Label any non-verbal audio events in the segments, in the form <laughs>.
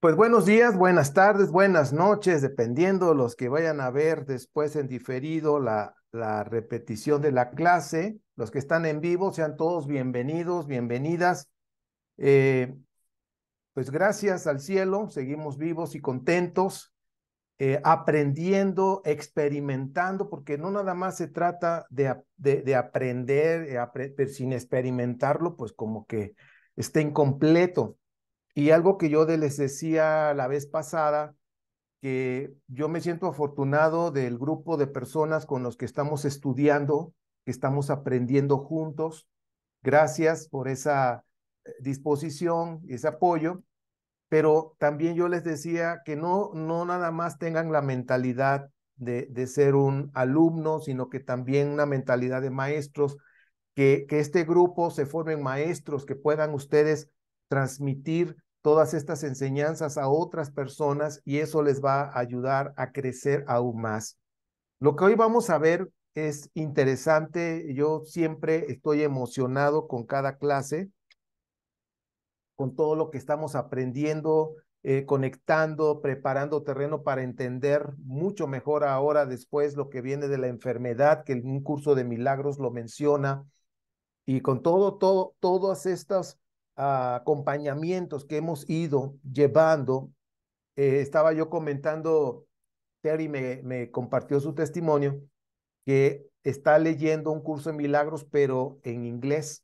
Pues buenos días, buenas tardes, buenas noches, dependiendo los que vayan a ver después en diferido la, la repetición de la clase. Los que están en vivo, sean todos bienvenidos, bienvenidas. Eh, pues gracias al cielo, seguimos vivos y contentos, eh, aprendiendo, experimentando, porque no nada más se trata de, de, aprender, sin experimentarlo, pues como que está incompleto. Y algo que yo les decía la vez pasada, que yo me siento afortunado del grupo de personas con los que estamos estudiando, que estamos aprendiendo juntos. Gracias por esa eh, disposición y ese apoyo. Pero también yo les decía que no, no nada más tengan la mentalidad de, de ser un alumno, sino que también una mentalidad de maestros, que, que este grupo se formen maestros, que puedan ustedes transmitir todas estas enseñanzas a otras personas y eso les va a ayudar a crecer aún más. Lo que hoy vamos a ver es interesante. Yo siempre estoy emocionado con cada clase, con todo lo que estamos aprendiendo, eh, conectando, preparando terreno para entender mucho mejor ahora después lo que viene de la enfermedad, que en un curso de milagros lo menciona. Y con todo, todo, todas estas acompañamientos que hemos ido llevando. Eh, estaba yo comentando, Terry me, me compartió su testimonio, que está leyendo un curso de milagros, pero en inglés,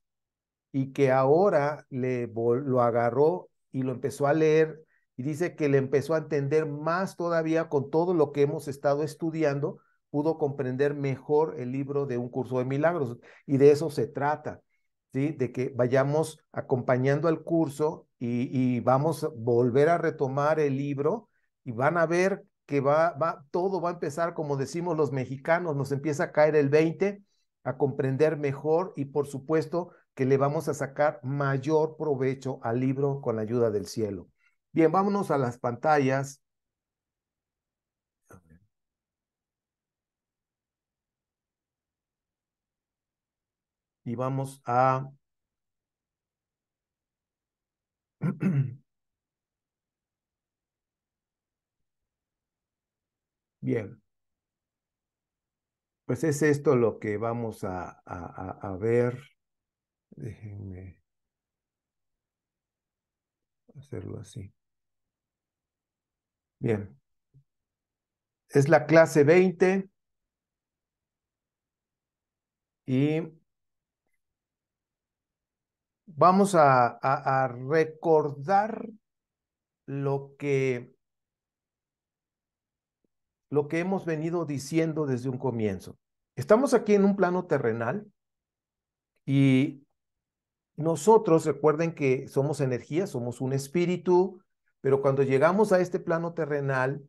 y que ahora le, lo agarró y lo empezó a leer y dice que le empezó a entender más todavía con todo lo que hemos estado estudiando, pudo comprender mejor el libro de un curso de milagros y de eso se trata, de que vayamos acompañando al curso y, vamos a volver a retomar el libro y van a ver que va, va, todo va a empezar, como decimos los mexicanos, nos empieza a caer el 20, a comprender mejor y por supuesto que le vamos a sacar mayor provecho al libro con la ayuda del cielo. Bien, vámonos a las pantallas. y vamos a <clears throat> Bien. Pues es esto lo que vamos a, ver. Déjenme hacerlo así. Bien. Es la clase 20. Y vamos a, a, recordar lo que, lo que hemos venido diciendo desde un comienzo. Estamos aquí en un plano terrenal y nosotros, recuerden que somos energía, somos un espíritu, pero cuando llegamos a este plano terrenal,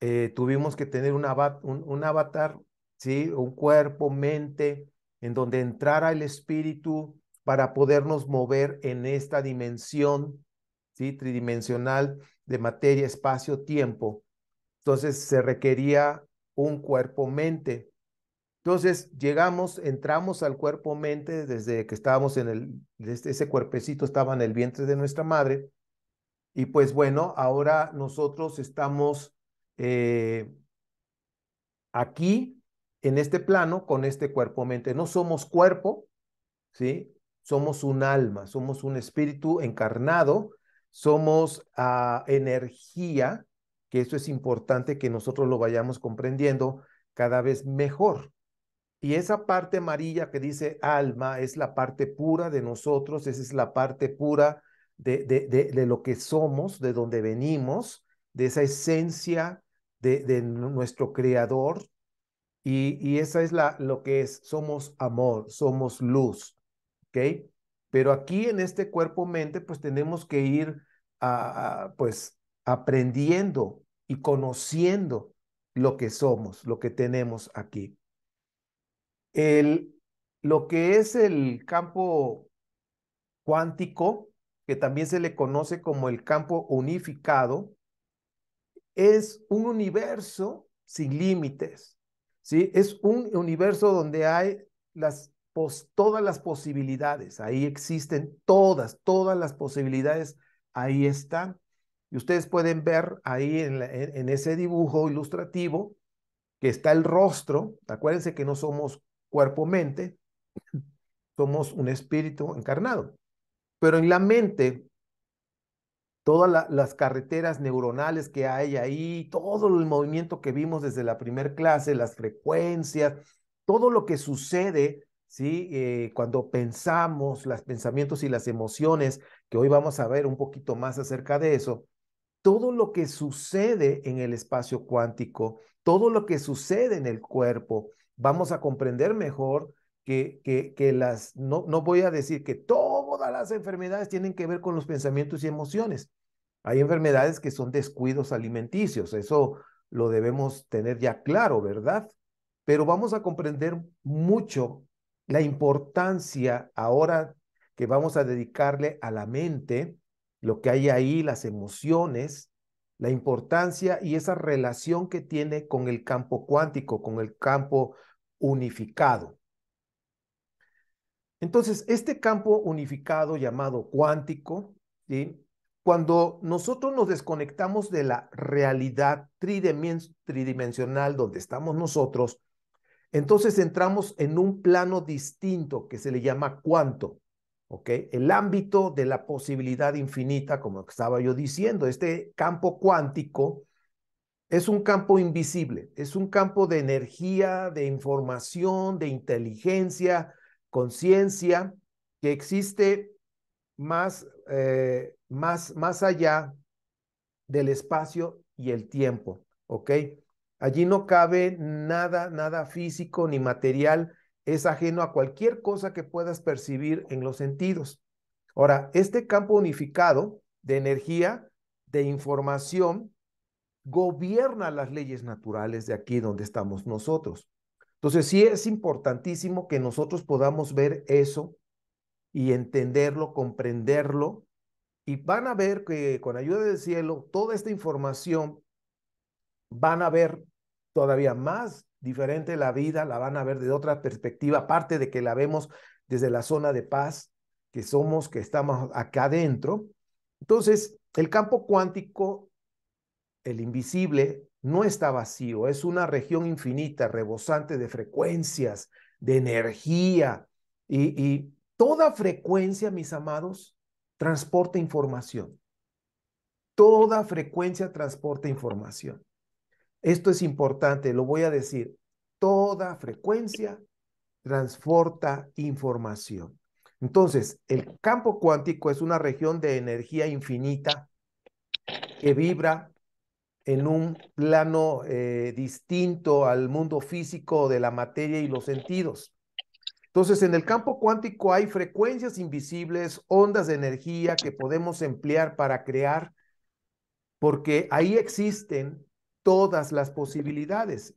eh, tuvimos que tener un, un, avatar, ¿sí? un cuerpo, mente, en donde entrara el espíritu para podernos mover en esta dimensión ¿sí? tridimensional de materia, espacio, tiempo. Entonces se requería un cuerpo-mente. Entonces llegamos, entramos al cuerpo-mente desde que estábamos en el, ese cuerpecito estaba en el vientre de nuestra madre. Y pues bueno, ahora nosotros estamos eh, aquí en este plano con este cuerpo-mente. No somos cuerpo, ¿sí? somos un alma, somos un espíritu encarnado, somos ah, energía, que eso es importante que nosotros lo vayamos comprendiendo cada vez mejor. Y esa parte amarilla que dice alma es la parte pura de nosotros, esa es la parte pura de, de, lo que somos, de donde venimos, de esa esencia de, nuestro creador. Y, y esa es la, lo que es, somos amor, somos luz, pero aquí en este cuerpo-mente, pues tenemos que ir a, pues aprendiendo y conociendo lo que somos, lo que tenemos aquí. El, lo que es el campo cuántico, que también se le conoce como el campo unificado, es un universo sin límites, ¿sí? Es un universo donde hay las todas las posibilidades, ahí existen todas, todas las posibilidades, ahí están. Y ustedes pueden ver ahí en, ese dibujo ilustrativo que está el rostro, acuérdense que no somos cuerpo-mente, <clears throat> somos un espíritu encarnado, pero en la mente todas las carreteras neuronales que hay ahí, todo el movimiento que vimos desde la primera clase, las frecuencias, todo lo que sucede ¿sí? Eh, cuando pensamos los pensamientos y las emociones, que hoy vamos a ver un poquito más acerca de eso, todo lo que sucede en el espacio cuántico, todo lo que sucede en el cuerpo, vamos a comprender mejor que, que, que las, no, no voy a decir que todas las enfermedades tienen que ver con los pensamientos y emociones. Hay enfermedades que son descuidos alimenticios, eso lo debemos tener ya claro, ¿verdad? Pero vamos a comprender mucho la importancia ahora que vamos a dedicarle a la mente, lo que hay ahí, las emociones, la importancia y esa relación que tiene con el campo cuántico, con el campo unificado. Entonces, este campo unificado llamado cuántico, cuando nosotros nos desconectamos de la realidad tridimensional donde estamos nosotros, entonces entramos en un plano distinto que se le llama cuánto, ¿ok? El ámbito de la posibilidad infinita, como estaba yo diciendo, este campo cuántico es un campo invisible, es un campo de energía, de información, de inteligencia, conciencia, que existe más, eh, más, más allá del espacio y el tiempo, ¿ok? Allí no cabe nada, nada físico ni material, es ajeno a cualquier cosa que puedas percibir en los sentidos. Ahora, este campo unificado de energía, de información, gobierna las leyes naturales de aquí donde estamos nosotros. Entonces, sí es importantísimo que nosotros podamos ver eso y entenderlo, comprenderlo, y van a ver que con ayuda del cielo, toda esta información, van a ver todavía más diferente la vida, la van a ver de otra perspectiva, aparte de que la vemos desde la zona de paz que somos, que estamos acá adentro. Entonces, el campo cuántico, el invisible, no está vacío, es una región infinita, rebosante de frecuencias, de energía, y, y toda frecuencia, mis amados, transporta información. Toda frecuencia transporta información. Esto es importante, lo voy a decir. Toda frecuencia transporta información. Entonces, el campo cuántico es una región de energía infinita que vibra en un plano eh, distinto al mundo físico de la materia y los sentidos. Entonces, en el campo cuántico hay frecuencias invisibles, ondas de energía que podemos emplear para crear, porque ahí existen todas las posibilidades.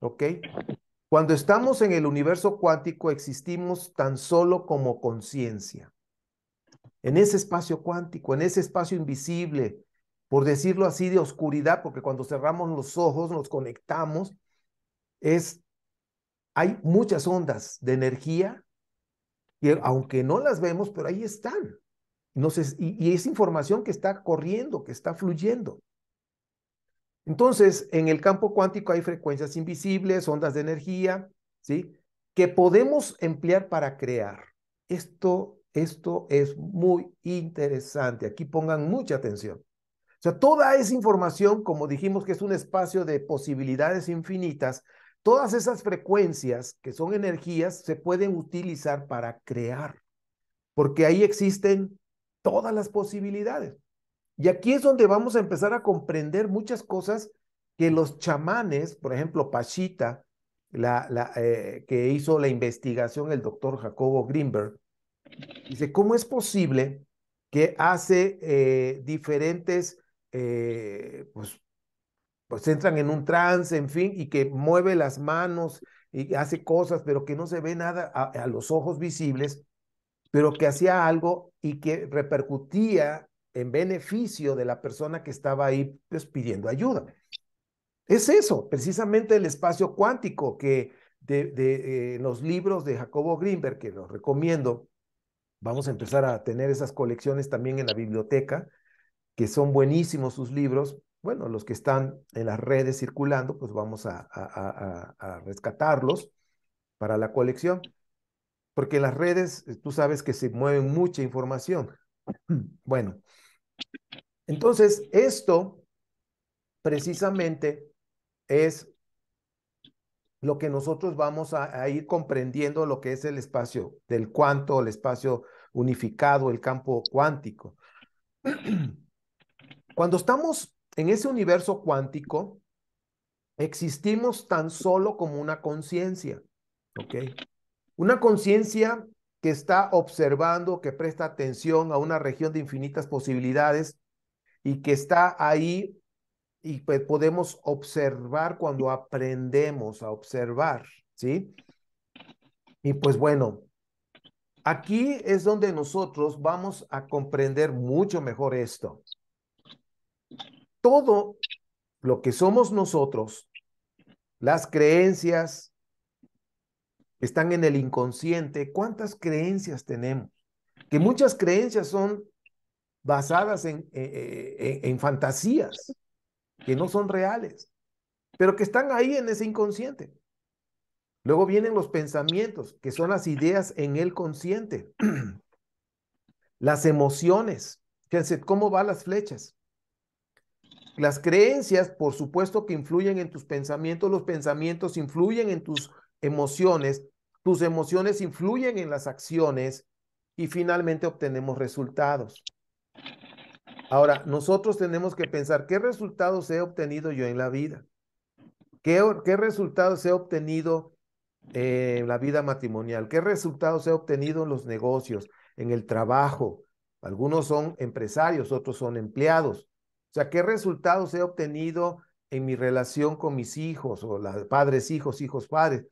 ¿Ok? Cuando estamos en el universo cuántico, existimos tan solo como conciencia. En ese espacio cuántico, en ese espacio invisible, por decirlo así, de oscuridad, porque cuando cerramos los ojos, nos conectamos, es, hay muchas ondas de energía y aunque no las vemos, pero ahí están. y es información que está corriendo, que está fluyendo. Entonces, en el campo cuántico hay frecuencias invisibles, ondas de energía, ¿sí? Que podemos emplear para crear. Esto, esto es muy interesante. Aquí pongan mucha atención. O sea, toda esa información, como dijimos que es un espacio de posibilidades infinitas, todas esas frecuencias que son energías se pueden utilizar para crear, porque ahí existen todas las posibilidades. Y aquí es donde vamos a empezar a comprender muchas cosas que los chamanes, por ejemplo, Pachita, la, la, eh, que hizo la investigación el doctor Jacobo Greenberg, dice, ¿cómo es posible que hace eh, diferentes, eh, pues, pues entran en un trance, en fin, y que mueve las manos y hace cosas, pero que no se ve nada a los ojos visibles, pero que hacía algo y que repercutía en beneficio de la persona que estaba ahí pues, pidiendo ayuda. Es eso, precisamente el espacio cuántico que de, eh, los libros de Jacobo Greenberg, que los recomiendo, vamos a empezar a tener esas colecciones también en la biblioteca, que son buenísimos sus libros. Bueno, los que están en las redes circulando, pues vamos a, a, rescatarlos para la colección, porque las redes eh, tú sabes que se mueven mucha información. <clears throat> Bueno, entonces, esto precisamente es lo que nosotros vamos a, ir comprendiendo lo que es el espacio del cuanto, el espacio unificado, el campo cuántico. <clears throat> Cuando estamos en ese universo cuántico, existimos tan solo como una conciencia, ¿ok? Una conciencia que está observando, que presta atención a una región de infinitas posibilidades y que está ahí y pues podemos observar cuando aprendemos a observar, ¿sí? Y pues bueno, aquí es donde nosotros vamos a comprender mucho mejor esto. Todo lo que somos nosotros, las creencias, están en el inconsciente, cuántas creencias tenemos, que muchas creencias son basadas eh, eh, en, fantasías que no son reales, pero que están ahí en ese inconsciente. Luego vienen los pensamientos, que son las ideas en el consciente, <clears throat> las emociones, fíjense cómo van las flechas. Las creencias, por supuesto que influyen en tus pensamientos, los pensamientos influyen en tus emociones, tus emociones influyen en las acciones y finalmente obtenemos resultados. Ahora, nosotros tenemos que pensar qué resultados he obtenido yo en la vida, qué, qué resultados he obtenido eh, en la vida matrimonial, qué resultados he obtenido en los negocios, en el trabajo. Algunos son empresarios, otros son empleados. O sea, qué resultados he obtenido en mi relación con mis hijos o la, padres, hijos, hijos, padres.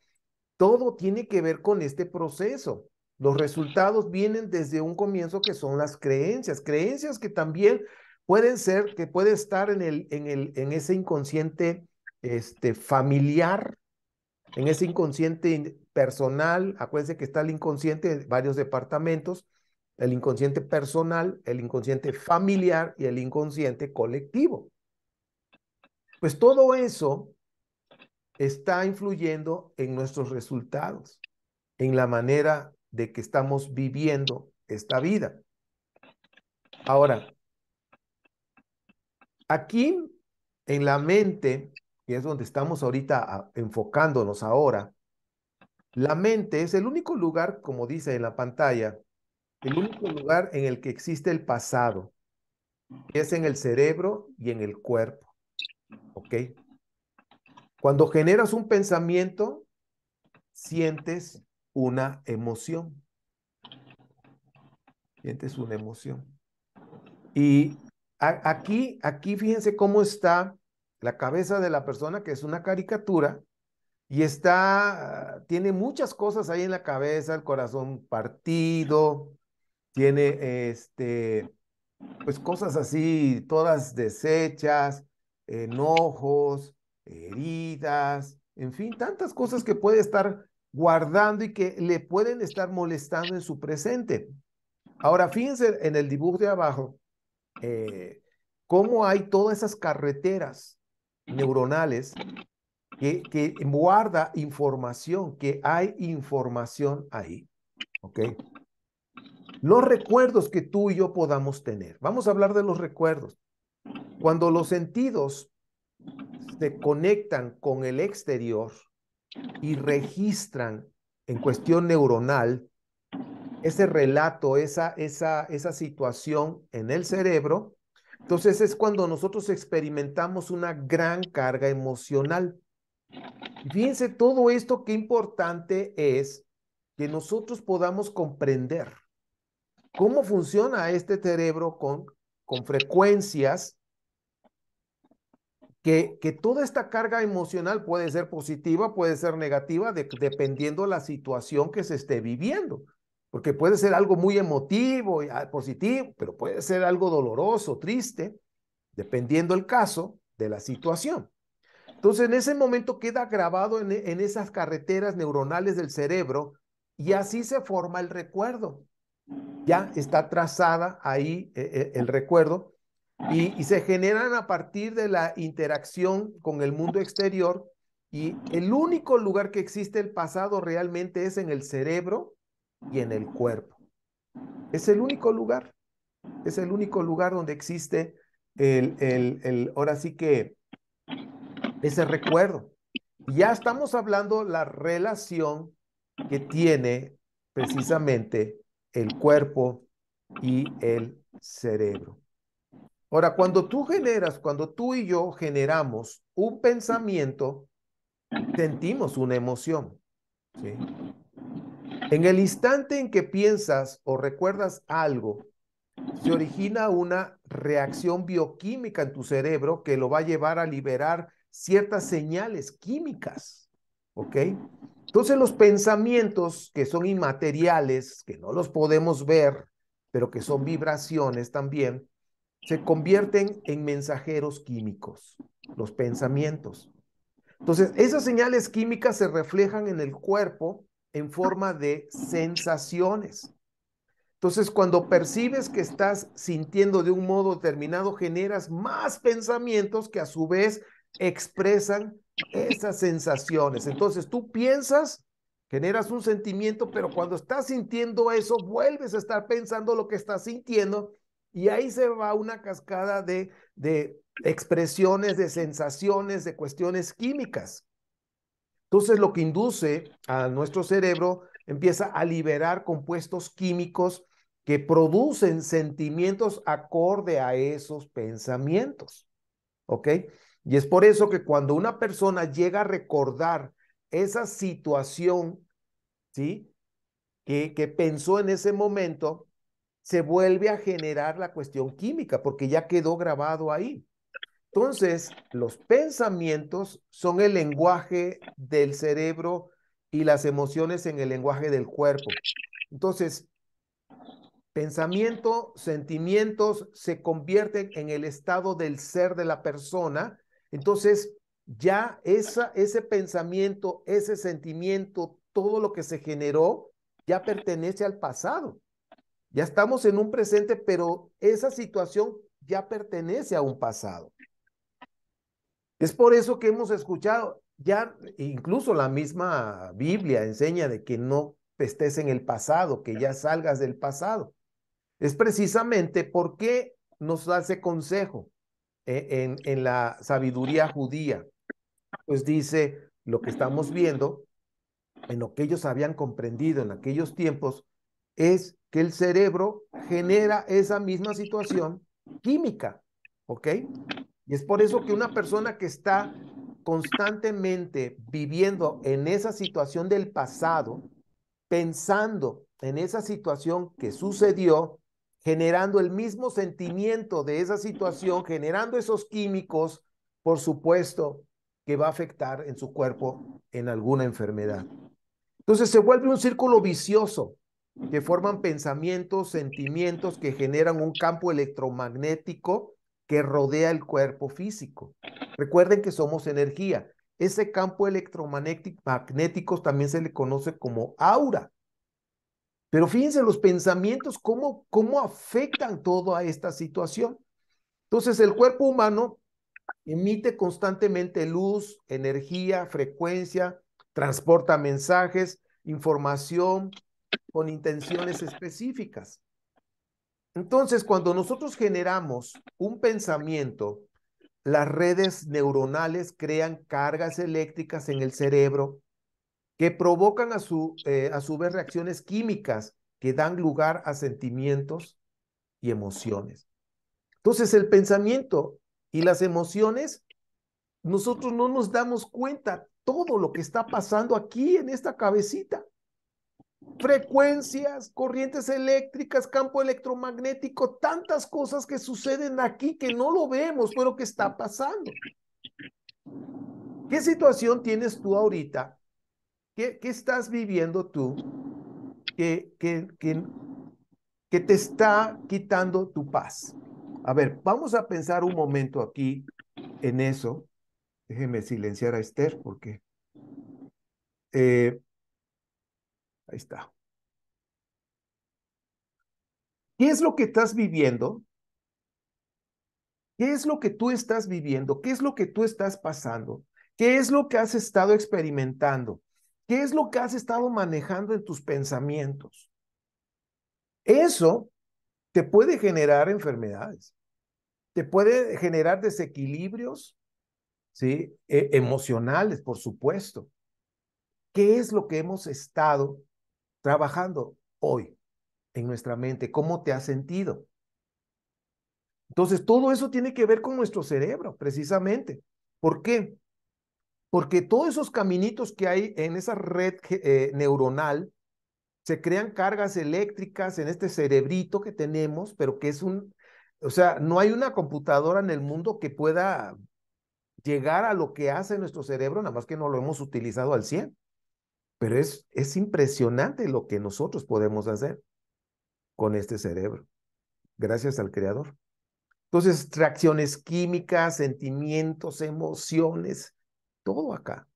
Todo tiene que ver con este proceso. Los resultados vienen desde un comienzo que son las creencias, creencias que también pueden ser, que puede estar en, el, en, el, en ese inconsciente este, familiar, en ese inconsciente personal. Acuérdense que está el inconsciente en varios departamentos, el inconsciente personal, el inconsciente familiar y el inconsciente colectivo. Pues todo eso está influyendo en nuestros resultados, en la manera de que estamos viviendo esta vida. Ahora, aquí en la mente, y es donde estamos ahorita ah, enfocándonos ahora, la mente es el único lugar, como dice en la pantalla, el único lugar en el que existe el pasado. Es en el cerebro y en el cuerpo. ¿Ok? Cuando generas un pensamiento, sientes una emoción. Sientes una emoción. Y aquí, aquí fíjense cómo está la cabeza de la persona, que es una caricatura, y está, tiene muchas cosas ahí en la cabeza, el corazón partido, tiene este, pues cosas así, todas deshechas, enojos, heridas, en fin, tantas cosas que puede estar guardando y que le pueden estar molestando en su presente. Ahora, fíjense en el dibujo de abajo, eh, cómo hay todas esas carreteras neuronales que, que, guarda información, que hay información ahí. ¿Ok? Los recuerdos que tú y yo podamos tener. Vamos a hablar de los recuerdos. Cuando los sentidos se conectan con el exterior y registran en cuestión neuronal ese relato, esa, esa, situación en el cerebro, entonces es cuando nosotros experimentamos una gran carga emocional. Fíjense todo esto, qué importante es que nosotros podamos comprender cómo funciona este cerebro con, con frecuencias que, toda esta carga emocional puede ser positiva, puede ser negativa, de, dependiendo la situación que se esté viviendo. Porque puede ser algo muy emotivo, ah, positivo, pero puede ser algo doloroso, triste, dependiendo el caso de la situación. Entonces, en ese momento queda grabado en, esas carreteras neuronales del cerebro y así se forma el recuerdo. Ya está trazada ahí eh, eh, el recuerdo y, se generan a partir de la interacción con el mundo exterior y el único lugar que existe el pasado realmente es en el cerebro y en el cuerpo. Es el único lugar, es el único lugar donde existe el, el ahora sí que ese recuerdo. Ya estamos hablando la relación que tiene precisamente el cuerpo y el cerebro. Ahora, cuando tú generas, cuando tú y yo generamos un pensamiento, sentimos una emoción. En el instante en que piensas o recuerdas algo, se origina una reacción bioquímica en tu cerebro que lo va a llevar a liberar ciertas señales químicas. ¿Ok? Entonces los pensamientos que son inmateriales, que no los podemos ver, pero que son vibraciones también, se convierten en mensajeros químicos, los pensamientos. Entonces, esas señales químicas se reflejan en el cuerpo en forma de sensaciones. Entonces, cuando percibes que estás sintiendo de un modo determinado, generas más pensamientos que a su vez expresan esas sensaciones. Entonces, tú piensas, generas un sentimiento, pero cuando estás sintiendo eso, vuelves a estar pensando lo que estás sintiendo y ahí se va una cascada de, expresiones, de sensaciones, de cuestiones químicas. Entonces, lo que induce a nuestro cerebro empieza a liberar compuestos químicos que producen sentimientos acorde a esos pensamientos. ¿Ok? Y es por eso que cuando una persona llega a recordar esa situación, ¿sí? Que, que pensó en ese momento, se vuelve a generar la cuestión química porque ya quedó grabado ahí. Entonces, los pensamientos son el lenguaje del cerebro y las emociones en el lenguaje del cuerpo. Entonces, pensamiento, sentimientos se convierten en el estado del ser de la persona. Entonces, ya esa, ese pensamiento, ese sentimiento, todo lo que se generó, ya pertenece al pasado. Ya estamos en un presente, pero esa situación ya pertenece a un pasado. Es por eso que hemos escuchado, ya incluso la misma Biblia enseña de que no estés en el pasado, que ya salgas del pasado. Es precisamente porque nos hace consejo eh, en la sabiduría judía. Pues dice lo que estamos viendo, en lo que ellos habían comprendido en aquellos tiempos, es que el cerebro genera esa misma situación química, ¿ok? Y es por eso que una persona que está constantemente viviendo en esa situación del pasado, pensando en esa situación que sucedió, generando el mismo sentimiento de esa situación, generando esos químicos, por supuesto que va a afectar en su cuerpo en alguna enfermedad. Entonces se vuelve un círculo vicioso que forman pensamientos, sentimientos que generan un campo electromagnético que rodea el cuerpo físico. Recuerden que somos energía. Ese campo electromagnético también se le conoce como aura. Pero fíjense los pensamientos, cómo, cómo afectan a esta situación. Entonces, el cuerpo humano emite constantemente luz, energía, frecuencia, transporta mensajes, información, con intenciones específicas. Entonces, cuando nosotros generamos un pensamiento, las redes neuronales crean cargas eléctricas en el cerebro que provocan a su, eh, a su vez reacciones químicas que dan lugar a sentimientos y emociones. Entonces, el pensamiento y las emociones, nosotros no nos damos cuenta todo lo que está pasando aquí en esta cabecita frecuencias, corrientes eléctricas, campo electromagnético, tantas cosas que suceden aquí que no lo vemos, pero que está pasando. ¿Qué situación tienes tú ahorita? ¿Qué, estás viviendo tú que, que, te está quitando tu paz? A ver, vamos a pensar un momento aquí en eso. Déjeme silenciar a Esther porque... Eh, Ahí está. ¿Qué es lo que estás viviendo? ¿Qué es lo que tú estás viviendo? ¿Qué es lo que tú estás pasando? ¿Qué es lo que has estado experimentando? ¿Qué es lo que has estado manejando en tus pensamientos? Eso te puede generar enfermedades, te puede generar desequilibrios ¿sí? E, emocionales, por supuesto. ¿Qué es lo que hemos estado trabajando hoy en nuestra mente? ¿Cómo te has sentido? Entonces, todo eso tiene que ver con nuestro cerebro, precisamente. ¿Por qué? Porque todos esos caminitos que hay en esa red eh, neuronal, se crean cargas eléctricas en este cerebrito que tenemos, pero que es un, o sea, no hay una computadora en el mundo que pueda llegar a lo que hace nuestro cerebro, nada más que no lo hemos utilizado al 100. Pero es, es impresionante lo que nosotros podemos hacer con este cerebro, gracias al Creador. Entonces, reacciones químicas, sentimientos, emociones, todo acá,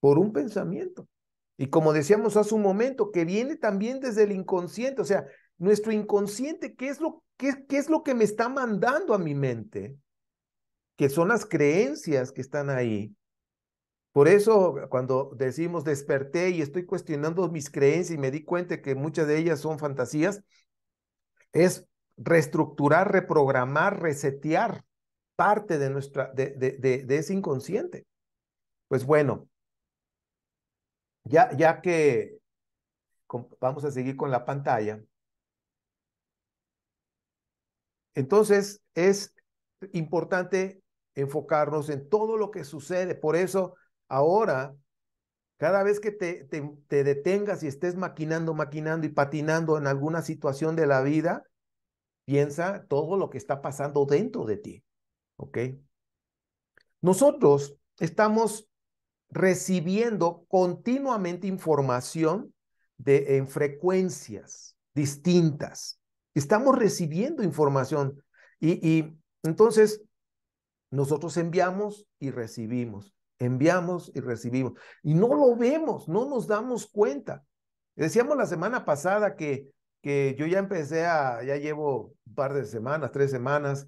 por un pensamiento. Y como decíamos hace un momento, que viene también desde el inconsciente, o sea, nuestro inconsciente, ¿qué es lo, qué es lo que me está mandando a mi mente? Que son las creencias que están ahí, por eso cuando decimos desperté y estoy cuestionando mis creencias y me di cuenta que muchas de ellas son fantasías, es reestructurar, reprogramar, resetear parte de, nuestra, ese inconsciente. Pues bueno, ya, ya que vamos a seguir con la pantalla. Entonces, es importante enfocarnos en todo lo que sucede. Por eso Ahora, cada vez que te, detengas y estés maquinando, maquinando y patinando en alguna situación de la vida, piensa todo lo que está pasando dentro de ti. ¿Ok? Nosotros estamos recibiendo continuamente información de, en frecuencias distintas. Estamos recibiendo información y entonces nosotros enviamos y recibimos enviamos y recibimos. Y no lo vemos, no nos damos cuenta. Decíamos la semana pasada que, que yo ya empecé a, ya llevo un par de semanas, tres semanas,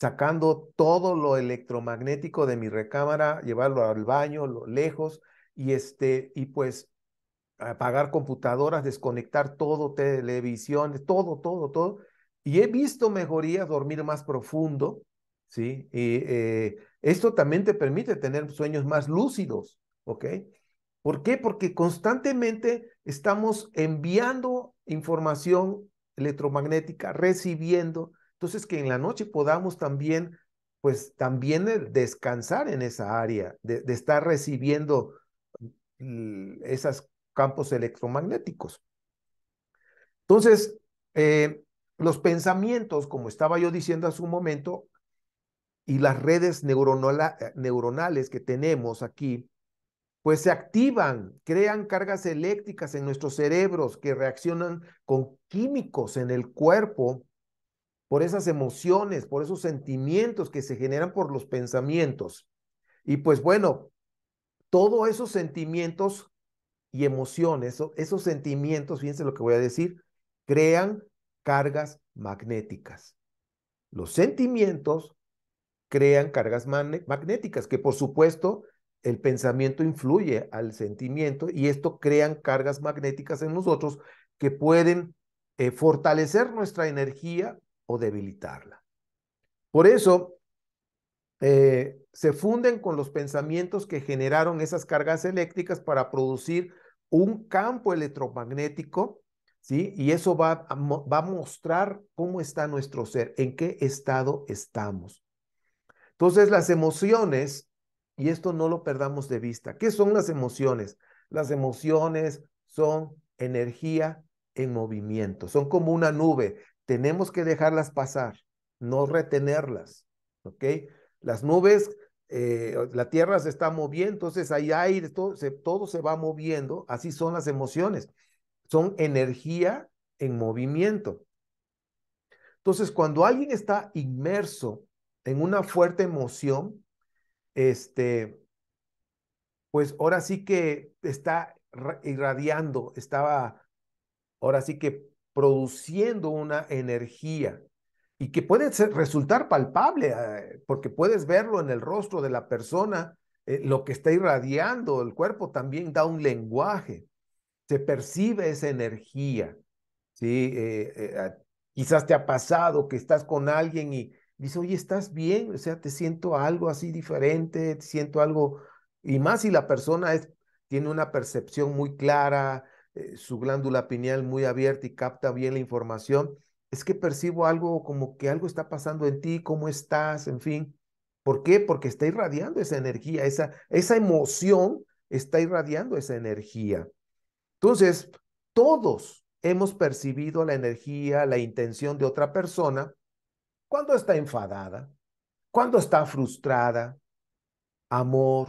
sacando todo lo electromagnético de mi recámara, llevarlo al baño, lo, lejos, y, este, y pues apagar computadoras, desconectar todo, televisión, todo, todo, todo. Y he visto mejoría dormir más profundo, ¿sí? Y eh, esto también te permite tener sueños más lúcidos, ¿ok? ¿Por qué? Porque constantemente estamos enviando información electromagnética, recibiendo, entonces que en la noche podamos también, pues también descansar en esa área, de, estar recibiendo mm, esos campos electromagnéticos. Entonces, eh, los pensamientos, como estaba yo diciendo hace un momento, y las redes eh, neuronales que tenemos aquí, pues se activan, crean cargas eléctricas en nuestros cerebros que reaccionan con químicos en el cuerpo por esas emociones, por esos sentimientos que se generan por los pensamientos. Y pues bueno, todos esos sentimientos y emociones, esos, esos sentimientos, fíjense lo que voy a decir, crean cargas magnéticas. Los sentimientos crean cargas magnéticas, que por supuesto el pensamiento influye al sentimiento y esto crean cargas magnéticas en nosotros que pueden eh, fortalecer nuestra energía o debilitarla. Por eso, eh, se funden con los pensamientos que generaron esas cargas eléctricas para producir un campo electromagnético, ¿sí? Y eso va a mostrar cómo está nuestro ser, en qué estado estamos. Entonces las emociones, y esto no lo perdamos de vista, ¿qué son las emociones? Las emociones son energía en movimiento, son como una nube, tenemos que dejarlas pasar, no retenerlas, ¿ok? Las nubes, eh, la tierra se está moviendo, entonces hay aire, todo se, todo se va moviendo, así son las emociones, son energía en movimiento. Entonces, cuando alguien está inmerso en una fuerte emoción, este, pues ahora sí que está irradiando, estaba ahora sí que produciendo una energía y que puede resultar palpable, eh, porque puedes verlo en el rostro de la persona, eh, lo que está irradiando, el cuerpo también da un lenguaje, se percibe esa energía, ¿sí? Eh, ah, quizás te ha pasado que estás con alguien y dice, oye, ¿estás bien? O sea, te siento algo así diferente, te siento algo, y más si la persona tiene una percepción muy clara, eh, su glándula pineal muy abierta y capta bien la información, es que percibo algo como que algo está pasando en ti, cómo estás, en fin. ¿Por qué? Porque está irradiando esa energía, esa, esa emoción está irradiando esa energía. Entonces, todos hemos percibido la energía, la intención de otra persona, cuando está enfadada, cuando está frustrada, amor,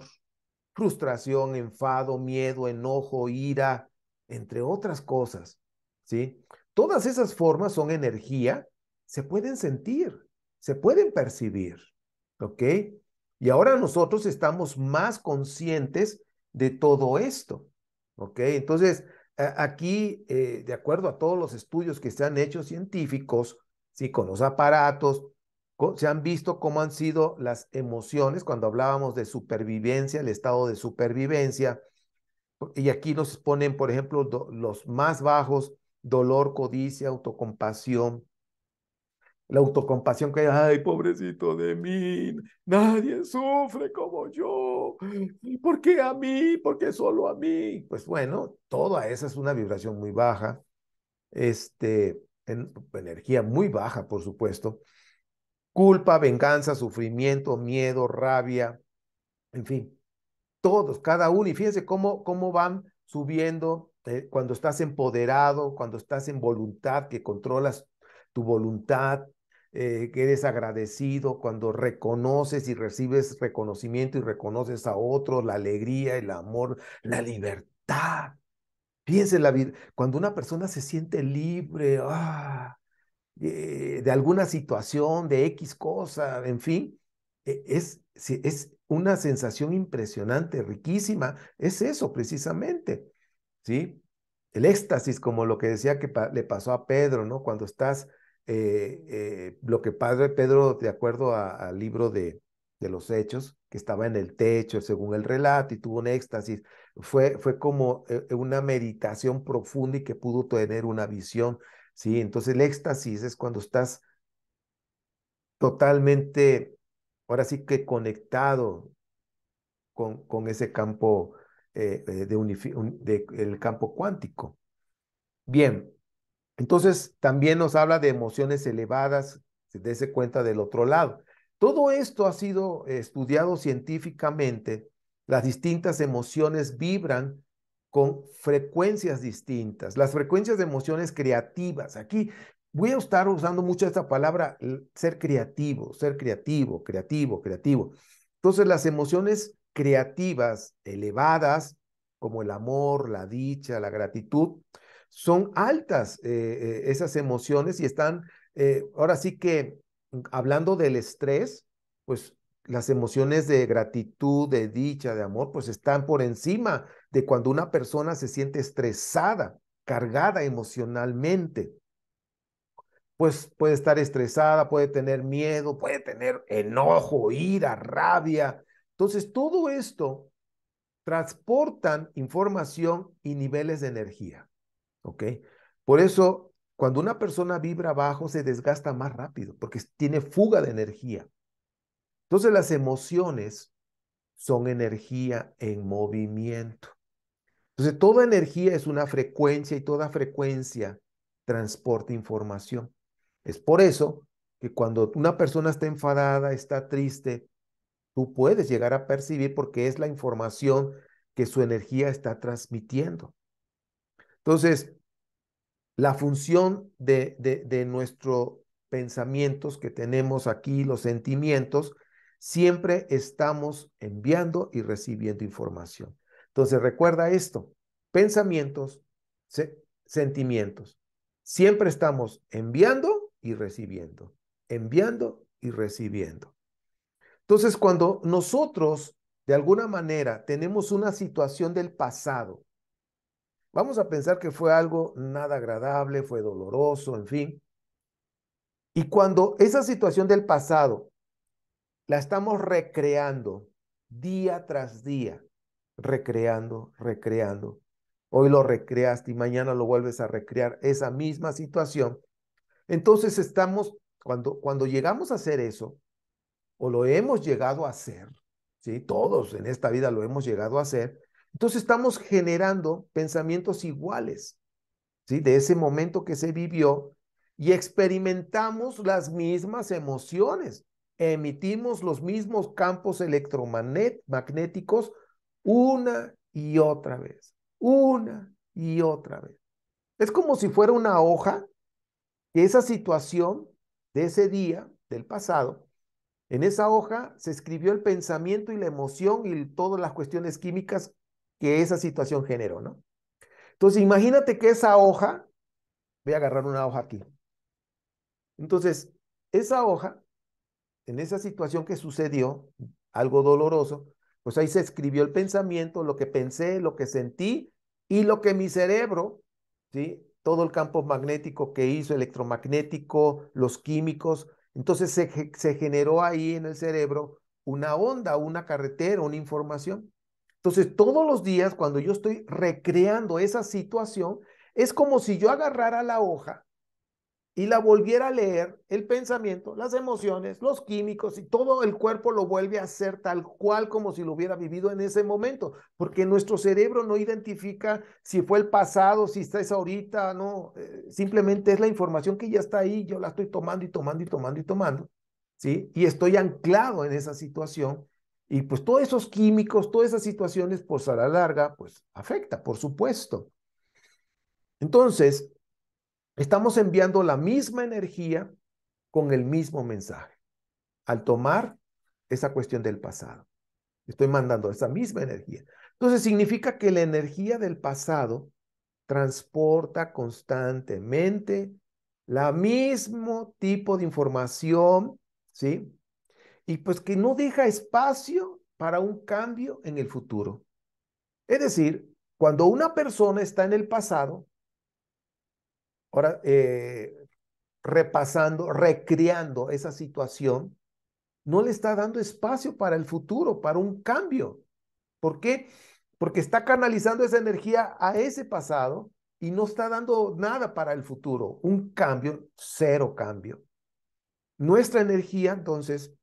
frustración, enfado, miedo, enojo, ira, entre otras cosas, ¿sí? Todas esas formas son energía, se pueden sentir, se pueden percibir, ¿ok? Y ahora nosotros estamos más conscientes de todo esto, ¿ok? Entonces, aquí, eh, de acuerdo a todos los estudios que se han hecho científicos, ¿sí? con los aparatos, se han visto cómo han sido las emociones cuando hablábamos de supervivencia, el estado de supervivencia, y aquí nos ponen, por ejemplo, los más bajos, dolor, codicia, autocompasión, la autocompasión que hay, ay, pobrecito de mí, nadie sufre como yo, ¿y por qué a mí? ¿Por qué solo a mí? Pues bueno, toda esa es una vibración muy baja. Este, en energía muy baja, por supuesto, culpa, venganza, sufrimiento, miedo, rabia, en fin, todos, cada uno. Y fíjense cómo, van subiendo eh, cuando estás empoderado, cuando estás en voluntad, que controlas tu voluntad, eh, que eres agradecido, cuando reconoces y recibes reconocimiento y reconoces a otros, la alegría, el amor, la libertad. Fíjense, la vida, cuando una persona se siente libre ah, de, alguna situación, de X cosa, en fin, e, es, es una sensación impresionante, riquísima. Es eso precisamente, ¿sí? El éxtasis, como lo que decía que le pasó a Pedro, ¿no? Cuando estás, eh, eh, lo que padre Pedro, de acuerdo al libro de, de los hechos, que estaba en el techo, según el relato, y tuvo un éxtasis. Fue, fue como eh, eh, una meditación profunda y que pudo tener una visión, ¿sí? Entonces el éxtasis es cuando estás totalmente, ahora sí que conectado con, con ese campo, eh, de, de el campo cuántico. Bien, entonces también nos habla de emociones elevadas, de ese cuenta del otro lado. Todo esto ha sido eh, estudiado científicamente. Las distintas emociones vibran con frecuencias distintas, las frecuencias de emociones creativas. Aquí voy a estar usando mucho esta palabra, ser creativo, ser creativo, creativo, creativo. Entonces, las emociones creativas elevadas, como el amor, la dicha, la gratitud, son altas eh, eh, esas emociones y están ahora sí que hablando del estrés, pues las emociones de gratitud, de dicha, de amor, pues están por encima de cuando una persona se siente estresada, cargada emocionalmente. Pues puede estar estresada, puede tener miedo, puede tener enojo, ira, rabia. Entonces, todo esto transportan información y niveles de energía. ¿Ok? Por eso cuando una persona vibra bajo, se desgasta más rápido porque tiene fuga de energía. Entonces las emociones son energía en movimiento. Entonces toda energía es una frecuencia y toda frecuencia transporta información. Es por eso que cuando una persona está enfadada, está triste, tú puedes llegar a percibir porque es la información que su energía está transmitiendo. Entonces, la función de, nuestros pensamientos que tenemos aquí, los sentimientos, siempre estamos enviando y recibiendo información. Entonces, recuerda esto, pensamientos, sentimientos. Siempre estamos enviando y recibiendo, enviando y recibiendo. Entonces, cuando nosotros, de alguna manera, tenemos una situación del pasado Vamos a pensar que fue algo nada agradable, fue doloroso, en fin. Y cuando esa situación del pasado la estamos recreando día tras día, recreando, recreando, hoy lo recreaste y mañana lo vuelves a recrear, esa misma situación, entonces estamos, cuando, cuando llegamos a hacer eso, o lo hemos llegado a hacer, ¿sí? todos en esta vida lo hemos llegado a hacer, entonces estamos generando pensamientos iguales, ¿sí? De ese momento que se vivió y experimentamos las mismas emociones, emitimos los mismos campos electromagnéticos una y otra vez, una y otra vez. Es como si fuera una hoja que esa situación de ese día, del pasado, en esa hoja se escribió el pensamiento y la emoción y todas las cuestiones químicas que esa situación generó, ¿no? Entonces, imagínate que esa hoja, voy a agarrar una hoja aquí. Entonces, esa hoja, en esa situación que sucedió, algo doloroso, pues ahí se escribió el pensamiento, lo que pensé, lo que sentí y lo que mi cerebro, ¿sí? Todo el campo magnético que hizo, electromagnético, los químicos. Entonces se, generó ahí en el cerebro una onda, una carretera, una información. Entonces, todos los días cuando yo estoy recreando esa situación, es como si yo agarrara la hoja y la volviera a leer, el pensamiento, las emociones, los químicos y todo el cuerpo lo vuelve a hacer tal cual como si lo hubiera vivido en ese momento, porque nuestro cerebro no identifica si fue el pasado, si está esa ahorita, no, eh, simplemente es la información que ya está ahí, yo la estoy tomando y tomando y tomando y tomando, ¿sí? Y estoy anclado en esa situación y pues todos esos químicos, todas esas situaciones, pues a la larga, pues afecta, por supuesto. Entonces, estamos enviando la misma energía con el mismo mensaje. Al tomar esa cuestión del pasado, estoy mandando esa misma energía. Entonces, significa que la energía del pasado transporta constantemente la mismo tipo de información, ¿sí? y pues que no deja espacio para un cambio en el futuro. Es decir, cuando una persona está en el pasado, ahora eh, repasando, recreando esa situación, no le está dando espacio para el futuro, para un cambio. ¿Por qué? Porque está canalizando esa energía a ese pasado y no está dando nada para el futuro. Un cambio, cero cambio. Nuestra energía, entonces,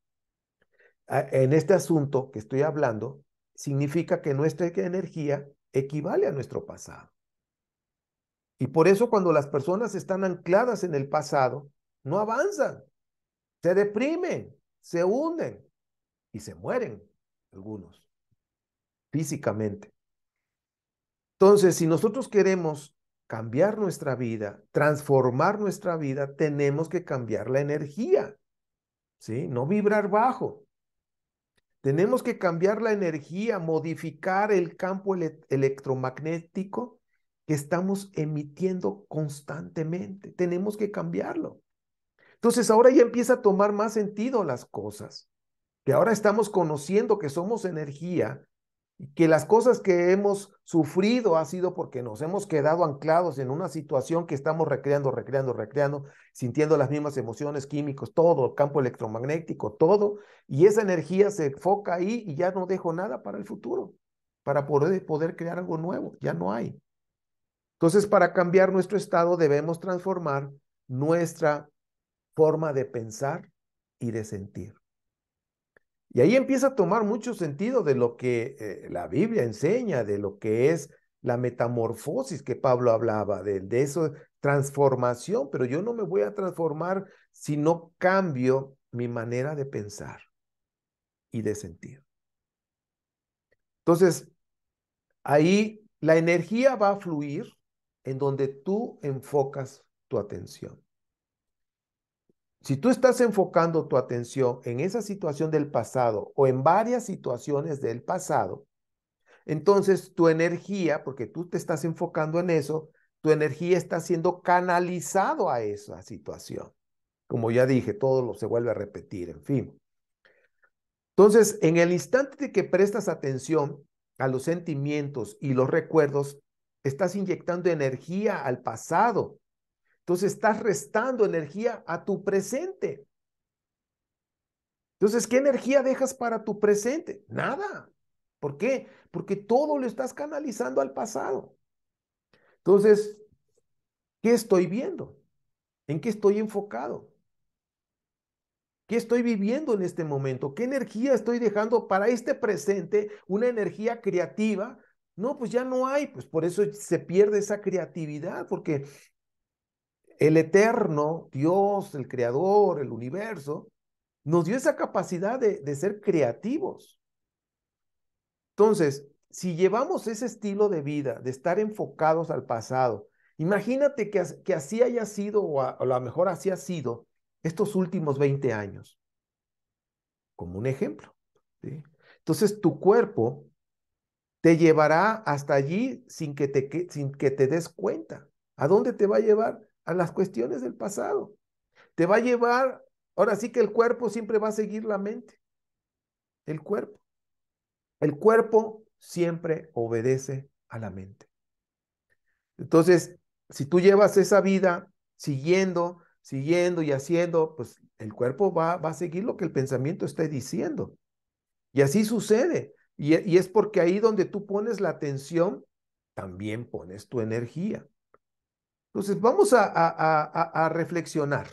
en este asunto que estoy hablando, significa que nuestra energía equivale a nuestro pasado. Y por eso cuando las personas están ancladas en el pasado, no avanzan, se deprimen, se hunden y se mueren algunos físicamente. Entonces, si nosotros queremos cambiar nuestra vida, transformar nuestra vida, tenemos que cambiar la energía, ¿sí? No vibrar bajo. Tenemos que cambiar la energía, modificar el campo electromagnético que estamos emitiendo constantemente. Tenemos que cambiarlo. Entonces ahora ya empieza a tomar más sentido las cosas, que ahora estamos conociendo que somos energía que las cosas que hemos sufrido ha sido porque nos hemos quedado anclados en una situación que estamos recreando, recreando, recreando, sintiendo las mismas emociones, químicos, todo, campo electromagnético, todo, y esa energía se enfoca ahí y ya no dejo nada para el futuro, para poder, poder crear algo nuevo, ya no hay. Entonces, para cambiar nuestro estado debemos transformar nuestra forma de pensar y de sentir. Y ahí empieza a tomar mucho sentido de lo que eh, la Biblia enseña, de lo que es la metamorfosis que Pablo hablaba, de, de eso, transformación, pero yo no me voy a transformar si no cambio mi manera de pensar y de sentir. Entonces, ahí la energía va a fluir en donde tú enfocas tu atención. Si tú estás enfocando tu atención en esa situación del pasado o en varias situaciones del pasado, entonces tu energía, porque tú te estás enfocando en eso, tu energía está siendo canalizado a esa situación. Como ya dije, todo lo se vuelve a repetir, en fin. Entonces, en el instante de que prestas atención a los sentimientos y los recuerdos, estás inyectando energía al pasado entonces estás restando energía a tu presente. Entonces, ¿qué energía dejas para tu presente? Nada. ¿Por qué? Porque todo lo estás canalizando al pasado. Entonces, ¿qué estoy viendo? ¿En qué estoy enfocado? ¿Qué estoy viviendo en este momento? ¿Qué energía estoy dejando para este presente? Una energía creativa. No, pues ya no hay, pues por eso se pierde esa creatividad, porque el eterno, Dios, el creador, el universo, nos dio esa capacidad de, ser creativos. Entonces, si llevamos ese estilo de vida, de estar enfocados al pasado, imagínate que, que así haya sido, o a, lo mejor así ha sido, estos últimos 20 años, como un ejemplo. Entonces, tu cuerpo te llevará hasta allí sin que te, sin que te des cuenta. ¿A dónde te va a llevar? a las cuestiones del pasado. Te va a llevar, ahora sí que el cuerpo siempre va a seguir la mente. El cuerpo. El cuerpo siempre obedece a la mente. Entonces, si tú llevas esa vida siguiendo, siguiendo y haciendo, pues el cuerpo va, a seguir lo que el pensamiento está diciendo. Y así sucede. Y, y es porque ahí donde tú pones la atención, también pones tu energía. Entonces, vamos a, reflexionar.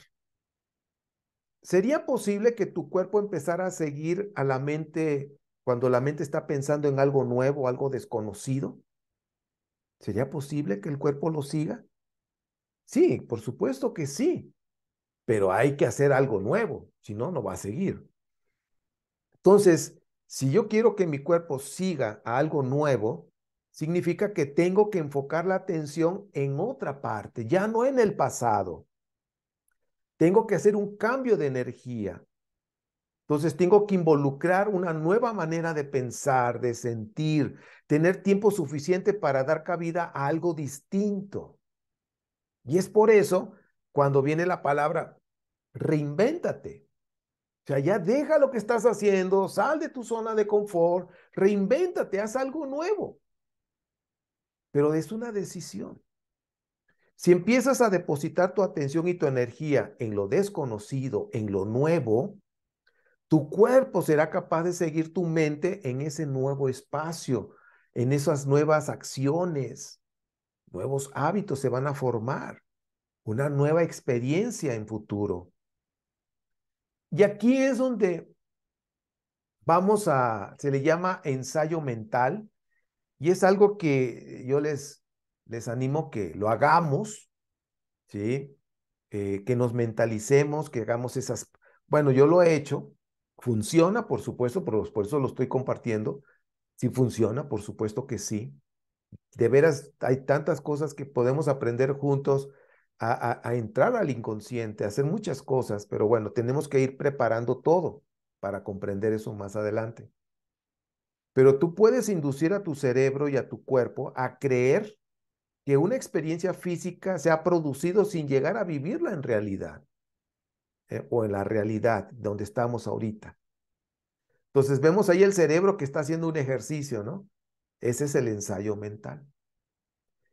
¿Sería posible que tu cuerpo empezara a seguir a la mente cuando la mente está pensando en algo nuevo, algo desconocido? ¿Sería posible que el cuerpo lo siga? Sí, por supuesto que sí, pero hay que hacer algo nuevo, si no, no va a seguir. Entonces, si yo quiero que mi cuerpo siga a algo nuevo, significa que tengo que enfocar la atención en otra parte, ya no en el pasado. Tengo que hacer un cambio de energía. Entonces tengo que involucrar una nueva manera de pensar, de sentir, tener tiempo suficiente para dar cabida a algo distinto. Y es por eso cuando viene la palabra reinvéntate. O sea, ya deja lo que estás haciendo, sal de tu zona de confort, reinvéntate, haz algo nuevo pero es una decisión. Si empiezas a depositar tu atención y tu energía en lo desconocido, en lo nuevo, tu cuerpo será capaz de seguir tu mente en ese nuevo espacio, en esas nuevas acciones. Nuevos hábitos se van a formar, una nueva experiencia en futuro. Y aquí es donde vamos a, se le llama ensayo mental, y es algo que yo les, les animo que lo hagamos, ¿sí? Eh, que nos mentalicemos, que hagamos esas... Bueno, yo lo he hecho, funciona, por supuesto, por, por eso lo estoy compartiendo. Si funciona, por supuesto que sí. De veras, hay tantas cosas que podemos aprender juntos a, a entrar al inconsciente, a hacer muchas cosas, pero bueno, tenemos que ir preparando todo para comprender eso más adelante. Pero tú puedes inducir a tu cerebro y a tu cuerpo a creer que una experiencia física se ha producido sin llegar a vivirla en realidad eh, o en la realidad donde estamos ahorita. Entonces vemos ahí el cerebro que está haciendo un ejercicio, ¿no? Ese es el ensayo mental.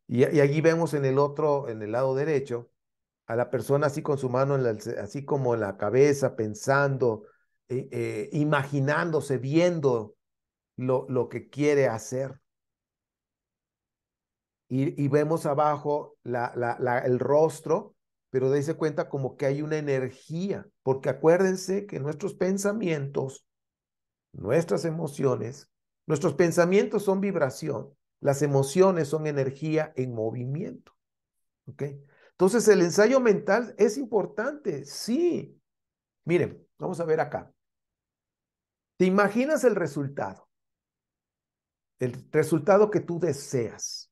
Y, allí vemos en el otro, en el lado derecho, a la persona así con su mano, así como en la cabeza, pensando, eh, eh, imaginándose, viendo, lo, que quiere hacer. Y, vemos abajo el rostro, pero dése cuenta como que hay una energía, porque acuérdense que nuestros pensamientos, nuestras emociones, nuestros pensamientos son vibración, las emociones son energía en movimiento. ¿Ok? Entonces, el ensayo mental es importante, sí. Miren, vamos a ver acá. ¿Te imaginas el resultado? el resultado que tú deseas.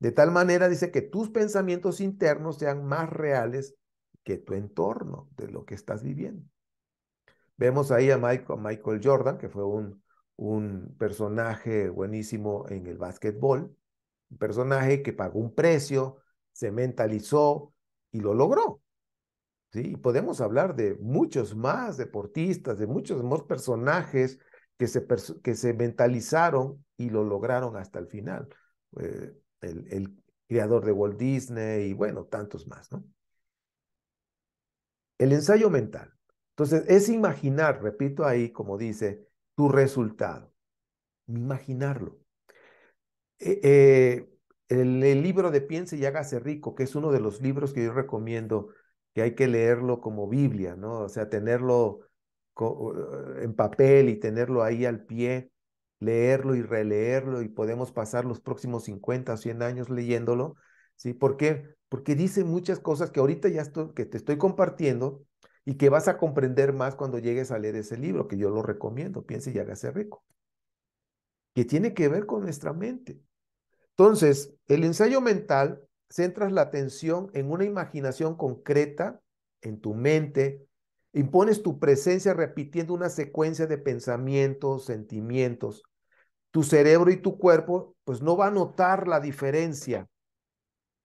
De tal manera dice que tus pensamientos internos sean más reales que tu entorno de lo que estás viviendo. Vemos ahí a Michael, Jordan, que fue un, personaje buenísimo en el básquetbol, un personaje que pagó un precio, se mentalizó y lo logró. ¿Sí? Y podemos hablar de muchos más deportistas, de muchos más personajes que se, mentalizaron y lo lograron hasta el final. Eh, el, creador de Walt Disney y bueno, tantos más, ¿no? El ensayo mental. Entonces, es imaginar, repito ahí, como dice, tu resultado. Imaginarlo. Eh, eh, el, el, libro de Piense y hágase rico, que es uno de los libros que yo recomiendo, que hay que leerlo como Biblia, ¿no? O sea, tenerlo en papel y tenerlo ahí al pie, leerlo y releerlo y podemos pasar los próximos 50 o 100 años leyéndolo, ¿sí? ¿Por qué? Porque dice muchas cosas que ahorita ya estoy, que te estoy compartiendo y que vas a comprender más cuando llegues a leer ese libro, que yo lo recomiendo, piense y hágase rico, que tiene que ver con nuestra mente. Entonces, el ensayo mental centras la atención en una imaginación concreta, en tu mente, Impones tu presencia repitiendo una secuencia de pensamientos, sentimientos. Tu cerebro y tu cuerpo pues no va a notar la diferencia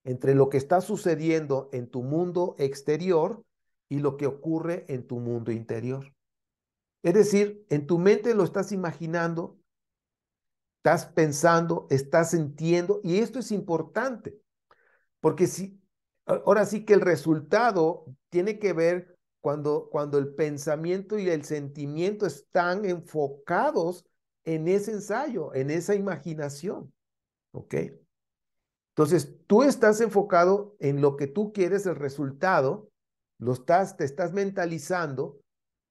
entre lo que está sucediendo en tu mundo exterior y lo que ocurre en tu mundo interior. Es decir, en tu mente lo estás imaginando, estás pensando, estás sintiendo y esto es importante, porque si ahora sí que el resultado tiene que ver cuando, el pensamiento y el sentimiento están enfocados en ese ensayo, en esa imaginación. ¿Ok? Entonces, tú estás enfocado en lo que tú quieres, el resultado, lo estás, te estás mentalizando,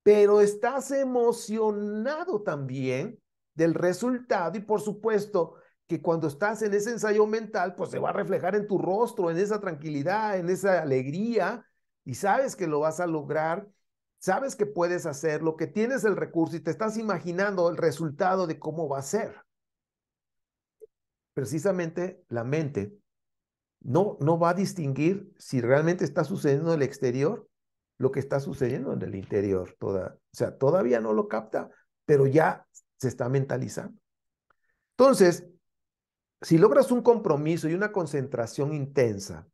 pero estás emocionado también del resultado y por supuesto que cuando estás en ese ensayo mental, pues se va a reflejar en tu rostro, en esa tranquilidad, en esa alegría, y sabes que lo vas a lograr, sabes que puedes hacerlo, que tienes el recurso y te estás imaginando el resultado de cómo va a ser. Precisamente la mente no, no va a distinguir si realmente está sucediendo en el exterior lo que está sucediendo en el interior. Toda, o sea, todavía no lo capta, pero ya se está mentalizando. Entonces, si logras un compromiso y una concentración intensa,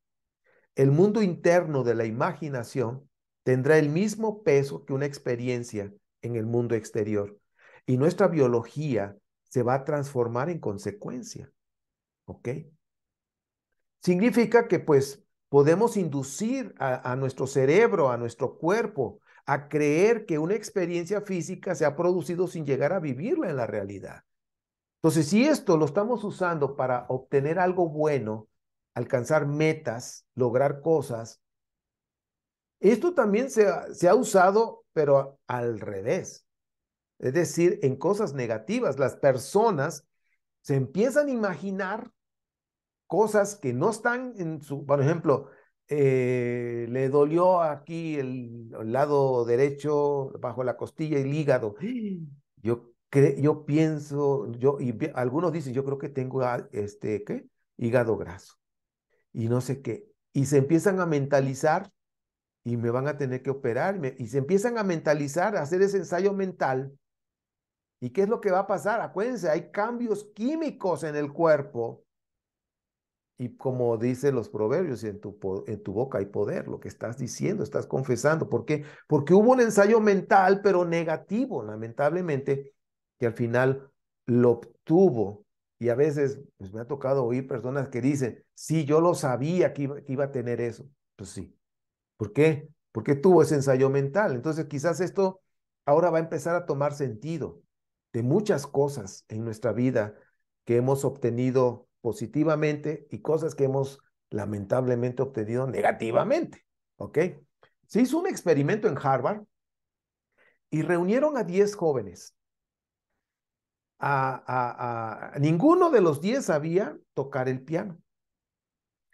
el mundo interno de la imaginación tendrá el mismo peso que una experiencia en el mundo exterior y nuestra biología se va a transformar en consecuencia. ¿Ok? Significa que pues podemos inducir a, nuestro cerebro, a nuestro cuerpo, a creer que una experiencia física se ha producido sin llegar a vivirla en la realidad. Entonces, si esto lo estamos usando para obtener algo bueno, alcanzar metas, lograr cosas. Esto también se, se ha usado, pero al revés. Es decir, en cosas negativas, las personas se empiezan a imaginar cosas que no están en su, por ejemplo, eh, le dolió aquí el, lado derecho, bajo la costilla, el hígado. Yo, yo pienso, yo, y algunos dicen, yo creo que tengo ah, este, ¿qué? Hígado graso y no sé qué. Y se empiezan a mentalizar y me van a tener que operar. Y, se empiezan a mentalizar, a hacer ese ensayo mental. ¿Y qué es lo que va a pasar? Acuérdense, hay cambios químicos en el cuerpo. Y como dicen los proverbios, en tu, en tu boca hay poder, lo que estás diciendo, estás confesando. ¿Por qué? Porque hubo un ensayo mental, pero negativo, lamentablemente, que al final lo obtuvo y a veces pues me ha tocado oír personas que dicen, sí, yo lo sabía que iba, que iba a tener eso. Pues sí. ¿Por qué? Porque tuvo ese ensayo mental. Entonces quizás esto ahora va a empezar a tomar sentido de muchas cosas en nuestra vida que hemos obtenido positivamente y cosas que hemos lamentablemente obtenido negativamente. ¿Ok? Se hizo un experimento en Harvard y reunieron a 10 jóvenes a, ninguno de los diez sabía tocar el piano.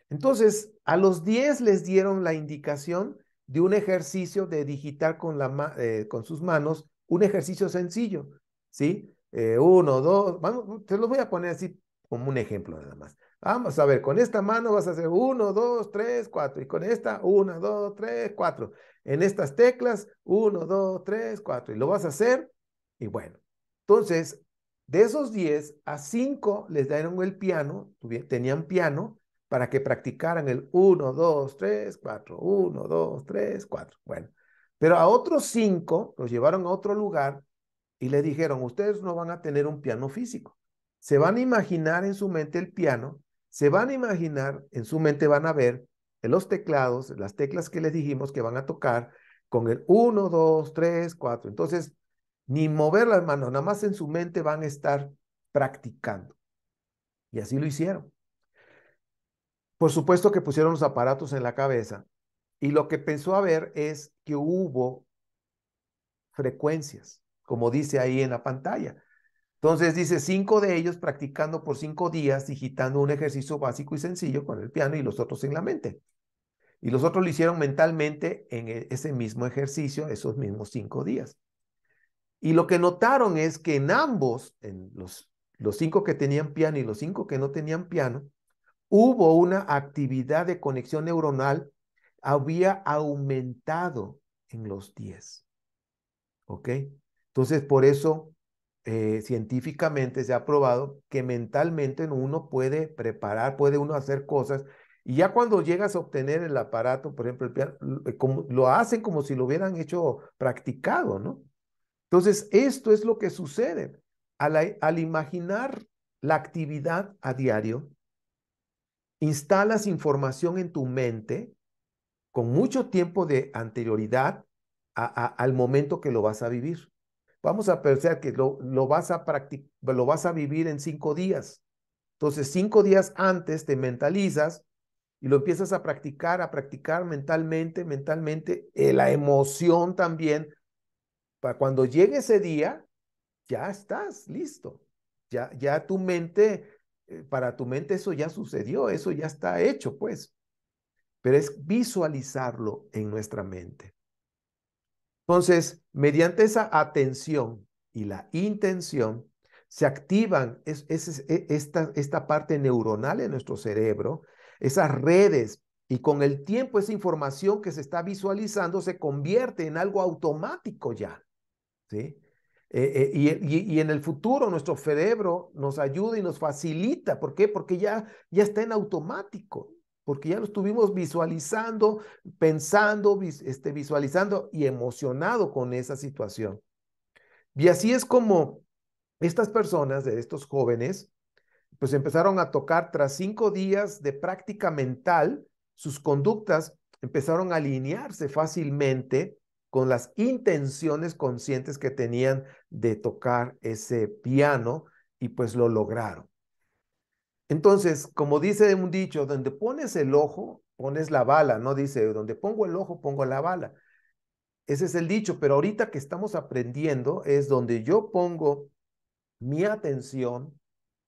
Entonces, a los diez les dieron la indicación de un ejercicio de digitar con, la, eh, con sus manos, un ejercicio sencillo, ¿sí? Eh, uno, dos, vamos, te lo voy a poner así como un ejemplo nada más. Vamos a ver, con esta mano vas a hacer uno, dos, tres, cuatro, y con esta, uno, dos, tres, cuatro. En estas teclas, uno, dos, tres, cuatro, y lo vas a hacer, y bueno. Entonces, de esos 10, a 5 les dieron el piano, tenían piano para que practicaran el 1, 2, 3, 4, 1, 2, 3, 4. Bueno, pero a otros 5 los llevaron a otro lugar y les dijeron, ustedes no van a tener un piano físico. Se van a imaginar en su mente el piano, se van a imaginar, en su mente van a ver los teclados, las teclas que les dijimos que van a tocar con el 1, 2, 3, 4. Entonces, ni mover las manos, nada más en su mente van a estar practicando. Y así lo hicieron. Por supuesto que pusieron los aparatos en la cabeza y lo que pensó a ver es que hubo frecuencias, como dice ahí en la pantalla. Entonces dice cinco de ellos practicando por cinco días, digitando un ejercicio básico y sencillo con el piano y los otros en la mente. Y los otros lo hicieron mentalmente en e-, ese mismo ejercicio, esos mismos cinco días. Y lo que notaron es que en ambos, en los, los cinco que tenían piano y los cinco que no tenían piano, hubo una actividad de conexión neuronal, había aumentado en los diez, ¿Ok? Entonces, por eso eh, científicamente se ha probado que mentalmente uno puede preparar, puede uno hacer cosas. Y ya cuando llegas a obtener el aparato, por ejemplo, el piano, lo hacen como si lo hubieran hecho practicado, ¿no? Entonces, esto es lo que sucede al, imaginar la actividad a diario. Instalas información en tu mente con mucho tiempo de anterioridad al momento que lo vas a vivir. Vamos a pensar que lo, vas a lo vas a vivir en cinco días. Entonces, cinco días antes te mentalizas y lo empiezas a practicar, a practicar mentalmente, mentalmente, eh, la emoción también para cuando llegue ese día, ya estás listo. Ya, ya tu mente, eh, para tu mente eso ya sucedió, eso ya está hecho, pues. Pero es visualizarlo en nuestra mente. Entonces, mediante esa atención y la intención, se activan e, esta, esta parte neuronal en nuestro cerebro, esas redes, y con el tiempo esa información que se está visualizando se convierte en algo automático ya. Eh, eh, y, en el futuro nuestro cerebro nos ayuda y nos facilita. ¿Por qué? Porque ya, ya está en automático, porque ya lo estuvimos visualizando, pensando, este, visualizando y emocionado con esa situación. Y así es como estas personas, de estos jóvenes, pues empezaron a tocar tras cinco días de práctica mental, sus conductas empezaron a alinearse fácilmente con las intenciones conscientes que tenían de tocar ese piano y pues lo lograron. Entonces, como dice un dicho, donde pones el ojo, pones la bala, no dice, donde pongo el ojo, pongo la bala. Ese es el dicho, pero ahorita que estamos aprendiendo es donde yo pongo mi atención,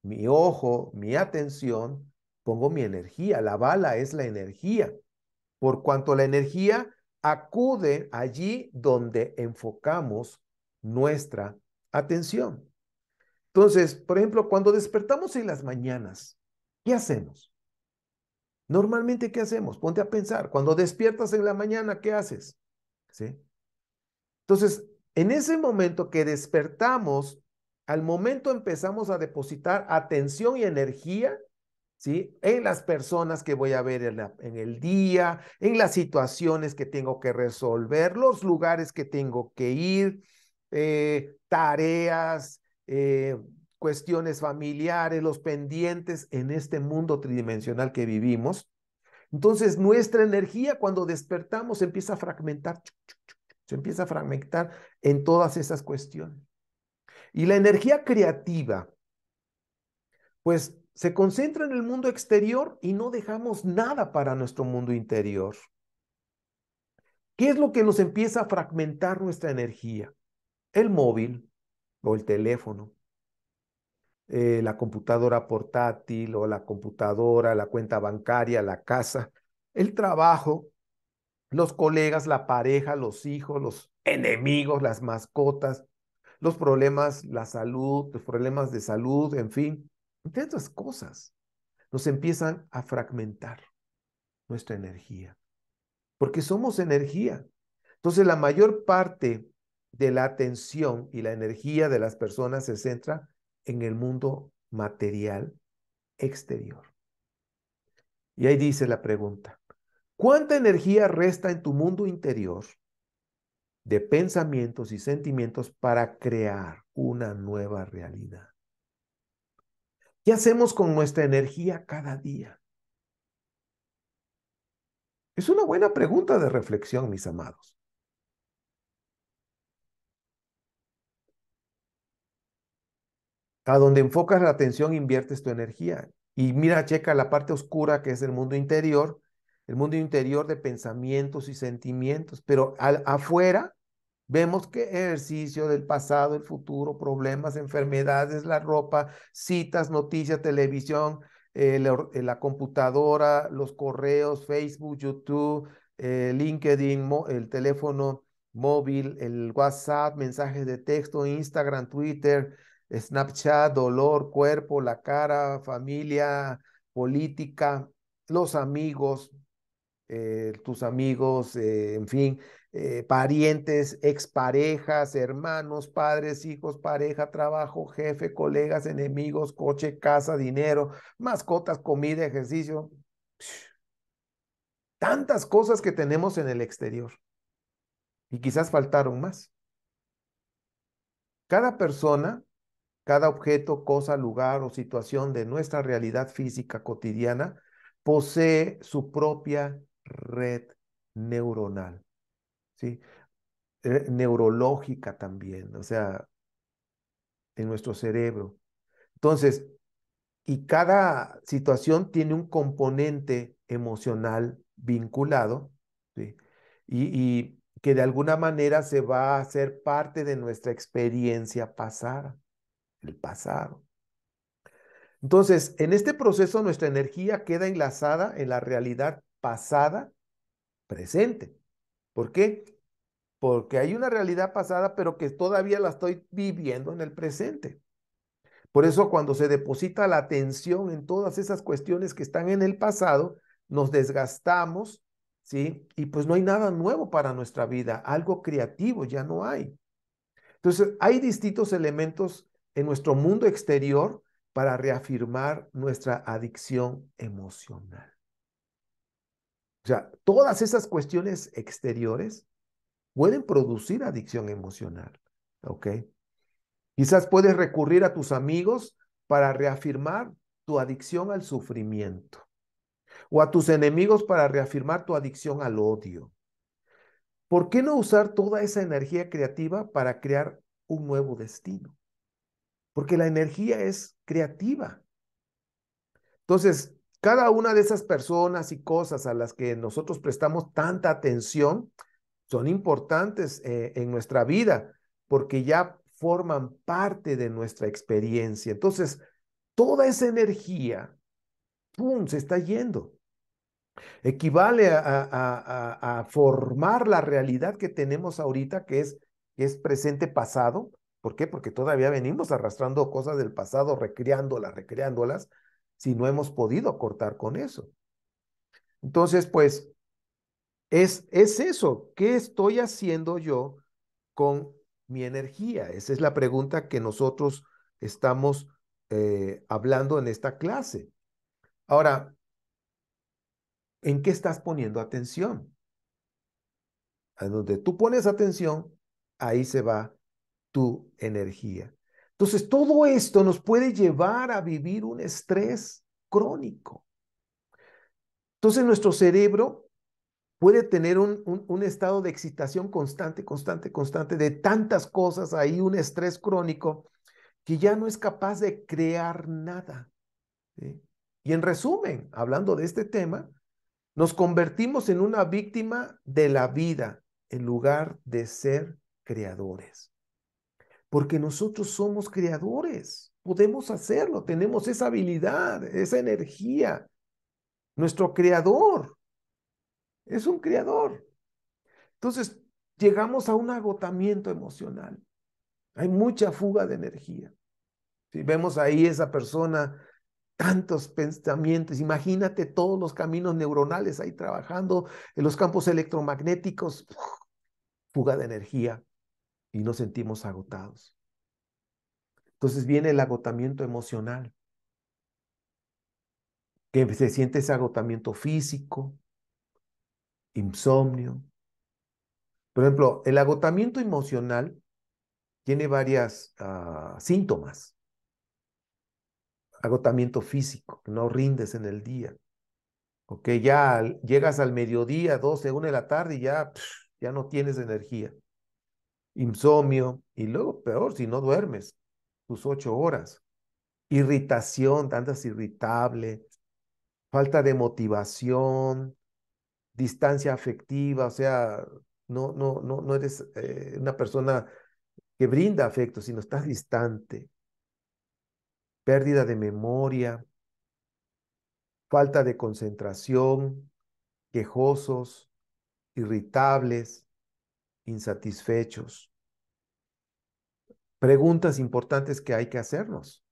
mi ojo, mi atención, pongo mi energía. La bala es la energía. Por cuanto la energía acude allí donde enfocamos nuestra atención. Entonces, por ejemplo, cuando despertamos en las mañanas, ¿qué hacemos? Normalmente, ¿qué hacemos? Ponte a pensar. Cuando despiertas en la mañana, ¿qué haces? Entonces, en ese momento que despertamos, al momento empezamos a depositar atención y energía en las personas que voy a ver en, el día, en las situaciones que tengo que resolver, los lugares que tengo que ir, eh, tareas, eh, cuestiones familiares, los pendientes en este mundo tridimensional que vivimos. Entonces, nuestra energía cuando despertamos empieza a fragmentar, se empieza a fragmentar en todas esas cuestiones. Y la energía creativa, pues se concentra en el mundo exterior y no dejamos nada para nuestro mundo interior. ¿Qué es lo que nos empieza a fragmentar nuestra energía? El móvil o el teléfono, eh, la computadora portátil o la computadora, la cuenta bancaria, la casa, el trabajo, los colegas, la pareja, los hijos, los enemigos, las mascotas, los problemas, la salud, los problemas de salud, en fin entre otras cosas, nos empiezan a fragmentar nuestra energía, porque somos energía. Entonces la mayor parte de la atención y la energía de las personas se centra en el mundo material exterior. Y ahí dice la pregunta, ¿cuánta energía resta en tu mundo interior de pensamientos y sentimientos para crear una nueva realidad? ¿Qué hacemos con nuestra energía cada día? Es una buena pregunta de reflexión, mis amados. A donde enfocas la atención inviertes tu energía. Y mira, checa la parte oscura que es el mundo interior, el mundo interior de pensamientos y sentimientos, pero afuera Vemos que ejercicio del pasado, el futuro, problemas, enfermedades, la ropa, citas, noticias, televisión, eh, la, computadora, los correos, Facebook, YouTube, eh, LinkedIn, el teléfono móvil, el WhatsApp, mensajes de texto, Instagram, Twitter, Snapchat, dolor, cuerpo, la cara, familia, política, los amigos, eh, tus amigos, en fin, eh, parientes, exparejas, hermanos, padres, hijos, pareja, trabajo, jefe, colegas, enemigos, coche, casa, dinero, mascotas, comida, ejercicio. Tantas cosas que tenemos en el exterior. Y quizás faltaron más. Cada persona, cada objeto, cosa, lugar o situación de nuestra realidad física cotidiana posee su propia red neuronal eh, neurológica también, o sea, en nuestro cerebro. Entonces, y cada situación tiene un componente emocional vinculado, y que de alguna manera se va a hacer parte de nuestra experiencia pasada, el pasado. Entonces, en este proceso nuestra energía queda enlazada en la realidad pasada, presente. ¿Por qué? Porque hay una realidad pasada, pero que todavía la estoy viviendo en el presente. Por eso cuando se deposita la atención en todas esas cuestiones que están en el pasado, nos desgastamos, ¿sí? Y pues no hay nada nuevo para nuestra vida, algo creativo ya no hay. Entonces, hay distintos elementos en nuestro mundo exterior para reafirmar nuestra adicción emocional. O sea, todas esas cuestiones exteriores pueden producir adicción emocional. ¿Ok? Quizás puedes recurrir a tus amigos para reafirmar tu adicción al sufrimiento o a tus enemigos para reafirmar tu adicción al odio. ¿Por qué no usar toda esa energía creativa para crear un nuevo destino? Porque la energía es creativa. Entonces, cada una de esas personas y cosas a las que nosotros prestamos tanta atención son importantes eh, en nuestra vida porque ya forman parte de nuestra experiencia. Entonces, toda esa energía, ¡pum!, se está yendo. Equivale a, formar la realidad que tenemos ahorita, que es, que es presente pasado. ¿Por qué? Porque todavía venimos arrastrando cosas del pasado, recreándolas, recreándolas, si no hemos podido cortar con eso. Entonces, pues, es, es eso. ¿Qué estoy haciendo yo con mi energía? Esa es la pregunta que nosotros estamos eh, hablando en esta clase. Ahora, ¿en qué estás poniendo atención? En donde tú pones atención, ahí se va tu energía. Entonces, todo esto nos puede llevar a vivir un estrés crónico. Entonces, nuestro cerebro puede tener un, estado de excitación constante, constante, constante, de tantas cosas ahí, un estrés crónico, que ya no es capaz de crear nada. Y en resumen, hablando de este tema, nos convertimos en una víctima de la vida en lugar de ser creadores porque nosotros somos creadores, podemos hacerlo, tenemos esa habilidad, esa energía. Nuestro creador es un creador. Entonces, llegamos a un agotamiento emocional. Hay mucha fuga de energía. Si vemos ahí esa persona, tantos pensamientos, imagínate todos los caminos neuronales ahí trabajando, en los campos electromagnéticos, fuga de energía y nos sentimos agotados. Entonces viene el agotamiento emocional, que se siente ese agotamiento físico, insomnio. Por ejemplo, el agotamiento emocional tiene varias ah, síntomas. Agotamiento físico, no rindes en el día. Ok, ya llegas al mediodía, 12, 1 de la tarde y ya, ya no tienes energía insomnio y luego peor si no duermes tus ocho horas. Irritación, andas irritable, falta de motivación, distancia afectiva, o sea, no, no, no, no eres eh, una persona que brinda afecto, sino estás distante. Pérdida de memoria, falta de concentración, quejosos, irritables, insatisfechos preguntas importantes que hay que hacernos.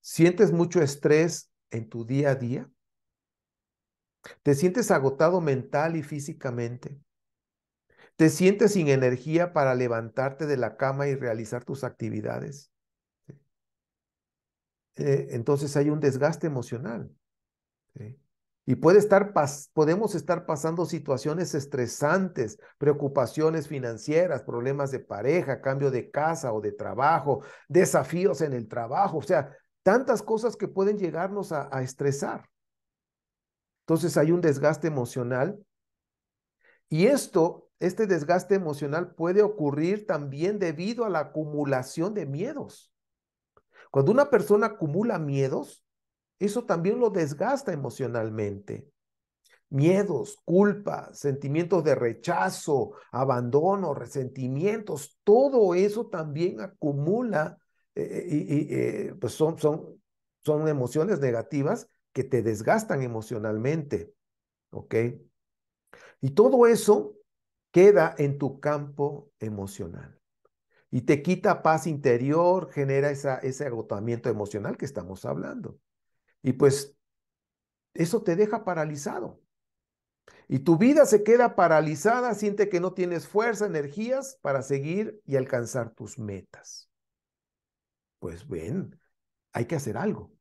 ¿Sientes mucho estrés en tu día a día? ¿Te sientes agotado mental y físicamente? ¿Te sientes sin energía para levantarte de la cama y realizar tus actividades? Eh, entonces hay un desgaste emocional. ¿Sí? Y puede estar podemos estar pasando situaciones estresantes, preocupaciones financieras, problemas de pareja, cambio de casa o de trabajo, desafíos en el trabajo, o sea, tantas cosas que pueden llegarnos a, a estresar. Entonces hay un desgaste emocional. Y esto, este desgaste emocional puede ocurrir también debido a la acumulación de miedos. Cuando una persona acumula miedos, eso también lo desgasta emocionalmente. Miedos, culpa, sentimientos de rechazo, abandono, resentimientos, todo eso también acumula eh, eh, y, eh, pues son, son, son emociones negativas que te desgastan emocionalmente. ¿Ok? Y todo eso queda en tu campo emocional y te quita paz interior, genera esa, ese agotamiento emocional que estamos hablando. Y pues eso te deja paralizado. Y tu vida se queda paralizada, siente que no tienes fuerza, energías para seguir y alcanzar tus metas. Pues ven, hay que hacer algo.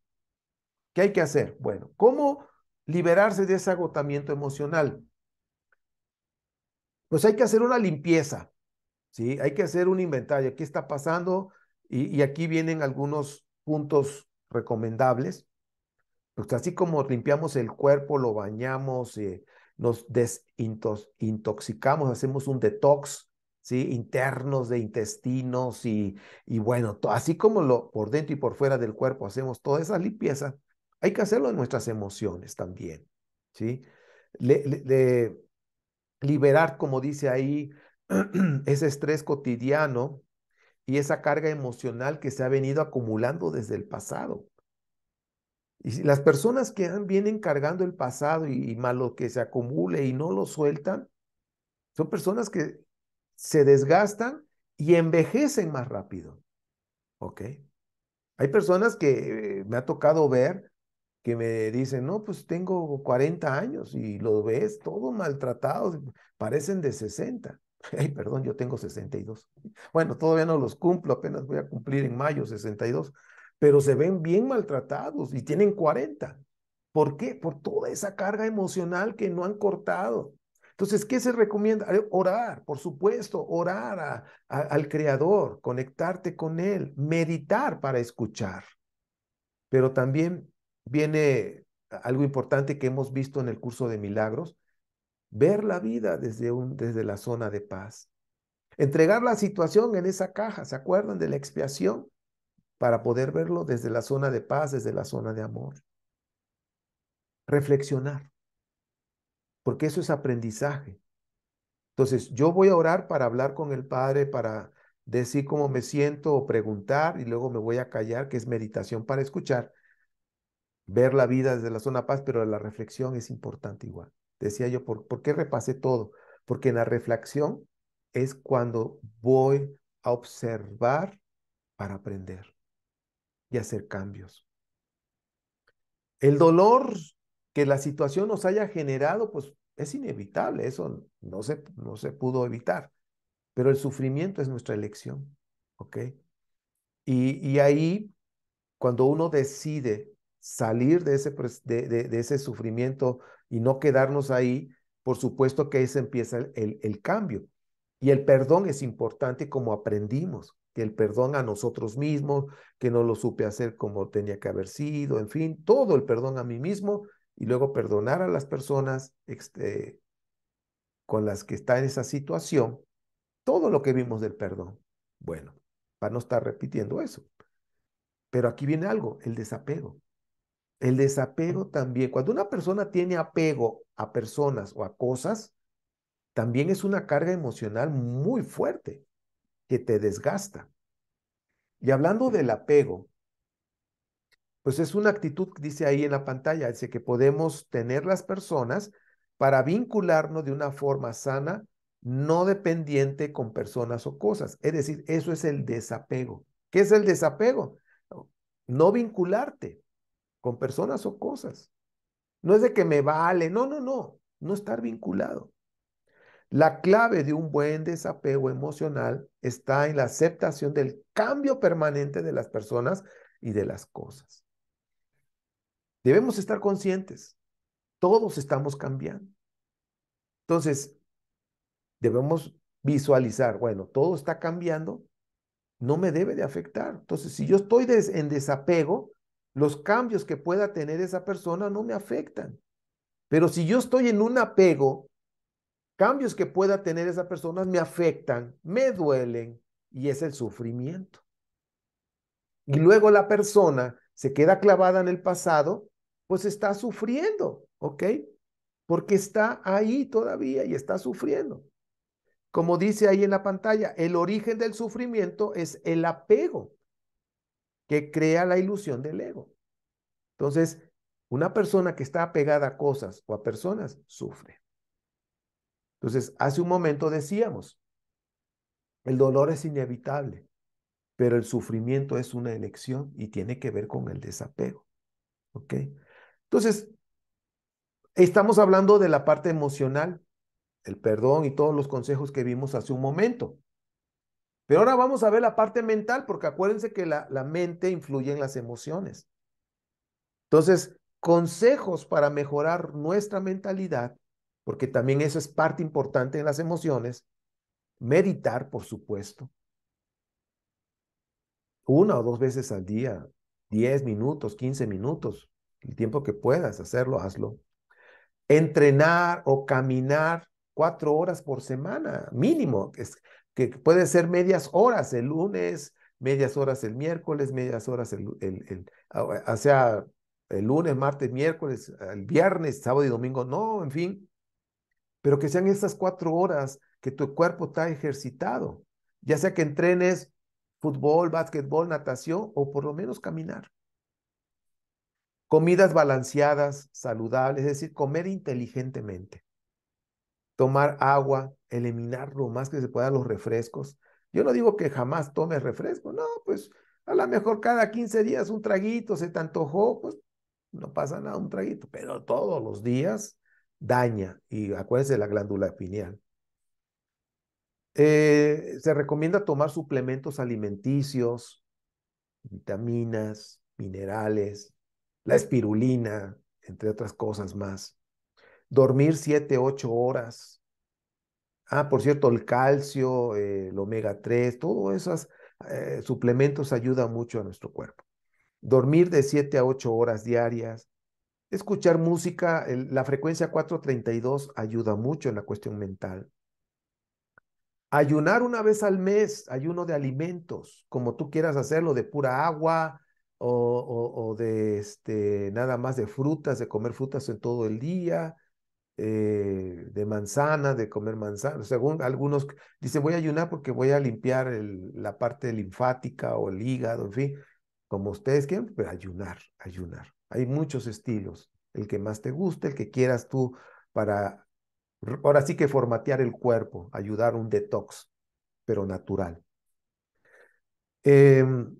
¿Qué hay que hacer? Bueno, ¿cómo liberarse de ese agotamiento emocional? Pues hay que hacer una limpieza, ¿sí? Hay que hacer un inventario. ¿Qué está pasando? Y, y aquí vienen algunos puntos recomendables. Pues, así como limpiamos el cuerpo, lo bañamos, eh, nos desintoxicamos, hacemos un detox, ¿sí? Internos de intestinos y, bueno, así como lo por dentro y por fuera del cuerpo hacemos toda esa limpieza, hay que hacerlo en nuestras emociones también, ¿sí? liberar, como dice ahí, <clears throat> ese estrés cotidiano y esa carga emocional que se ha venido acumulando desde el pasado. Y las personas que vienen cargando el pasado y, malo que se acumule y no lo sueltan, son personas que se desgastan y envejecen más rápido. ¿Ok? Hay personas que eh, me ha tocado ver que me dicen, no, pues tengo 40 años y lo ves todo maltratado. parecen de 60. <laughs> Ay, perdón, yo tengo 62. Bueno, todavía no los cumplo, apenas voy a cumplir en mayo 62, pero se ven bien maltratados y tienen 40. ¿Por qué? Por toda esa carga emocional que no han cortado. Entonces, ¿qué se recomienda? Eh, orar, por supuesto, orar al Creador, conectarte con Él, meditar para escuchar. Pero también viene algo importante que hemos visto en el curso de milagros, ver la vida desde, desde la zona de paz. Entregar la situación en esa caja, ¿se acuerdan de la expiación? para poder verlo desde la zona de paz, desde la zona de amor. Reflexionar, porque eso es aprendizaje. Entonces, yo voy a orar para hablar con el Padre, para decir cómo me siento o preguntar, y luego me voy a callar, que es meditación para escuchar, ver la vida desde la zona de paz, pero la reflexión es importante igual. Decía yo, ¿por, qué repasé todo? Porque en la reflexión es cuando voy a observar para aprender y hacer cambios. El dolor que la situación nos haya generado, pues es inevitable, eso no se, no se pudo evitar, pero el sufrimiento es nuestra elección, ¿ok? Y, ahí, cuando uno decide salir de ese, de, ese sufrimiento y no quedarnos ahí, por supuesto que se empieza el cambio. Y el perdón es importante como aprendimos que el perdón a nosotros mismos, que no lo supe hacer como tenía que haber sido, en fin, todo el perdón a mí mismo y luego perdonar a las personas este, con las que está en esa situación, todo lo que vimos del perdón. Bueno, para no estar repitiendo eso. Pero aquí viene algo, el desapego. El desapego también, cuando una persona tiene apego a personas o a cosas, también es una carga emocional muy fuerte que te desgasta. Y hablando del apego, pues es una actitud, dice ahí en la pantalla, dice que podemos tener las personas para vincularnos de una forma sana, no dependiente con personas o cosas. Es decir, eso es el desapego. ¿Qué es el desapego? No vincularte con personas o cosas. No es de que me vale, no, no, no, no estar vinculado. La clave de un buen desapego emocional está en la aceptación del cambio permanente de las personas y de las cosas. Debemos estar conscientes. Todos estamos cambiando. Entonces, debemos visualizar, bueno, todo está cambiando, no me debe de afectar. Entonces, si yo estoy en desapego, los cambios que pueda tener esa persona no me afectan. Pero si yo estoy en un apego cambios que pueda tener esa persona me afectan, me duelen y es el sufrimiento. Y luego la persona se queda clavada en el pasado, pues está sufriendo, ¿ok? Porque está ahí todavía y está sufriendo. Como dice ahí en la pantalla, el origen del sufrimiento es el apego que crea la ilusión del ego. Entonces, una persona que está apegada a cosas o a personas sufre. Entonces, hace un momento decíamos, el dolor es inevitable, pero el sufrimiento es una elección y tiene que ver con el desapego. ¿Ok? Entonces, estamos hablando de la parte emocional, el perdón y todos los consejos que vimos hace un momento. Pero ahora vamos a ver la parte mental, porque acuérdense que la, la mente influye en las emociones. Entonces, consejos para mejorar nuestra mentalidad porque también eso es parte importante en las emociones. Meditar, por supuesto. Una o dos veces al día, 10 minutos, 15 minutos, el tiempo que puedas hacerlo, hazlo. Entrenar o caminar cuatro horas por semana, mínimo, que puede ser medias horas el lunes, medias horas el miércoles, medias horas el, ah, o sea, el lunes, martes, miércoles, el viernes, sábado y domingo, no, en fin, pero que sean estas cuatro horas que tu cuerpo está ejercitado, ya sea que entrenes fútbol, básquetbol, natación o por lo menos caminar. Comidas balanceadas, saludables, es decir, comer inteligentemente. Tomar agua, eliminar lo más que se pueda, los refrescos. Yo no digo que jamás tomes refresco, no, pues a lo mejor cada 15 días un traguito se te antojó, pues no pasa nada, un traguito, pero todos los días daña, y acuérdense de la glándula pineal. Eh, se recomienda tomar suplementos alimenticios, vitaminas, minerales, la espirulina, entre otras cosas más. Dormir 7, 8 horas. Ah, por cierto, el calcio, el omega 3, todos esos eh, suplementos ayudan mucho a nuestro cuerpo. Dormir de 7 a 8 horas diarias, Escuchar música, la frecuencia 432 ayuda mucho en la cuestión mental. Ayunar una vez al mes, ayuno de alimentos, como tú quieras hacerlo, de pura agua o, de este, nada más de frutas, de comer frutas en todo el día, eh, de manzana, de comer manzana. Según algunos dicen, voy a ayunar porque voy a limpiar la parte linfática o el hígado, en fin, como ustedes quieran, pero ayunar, ayunar. Hay muchos estilos, el que más te guste, el que quieras tú para, ahora sí que formatear el cuerpo, ayudar un detox, pero natural. Em,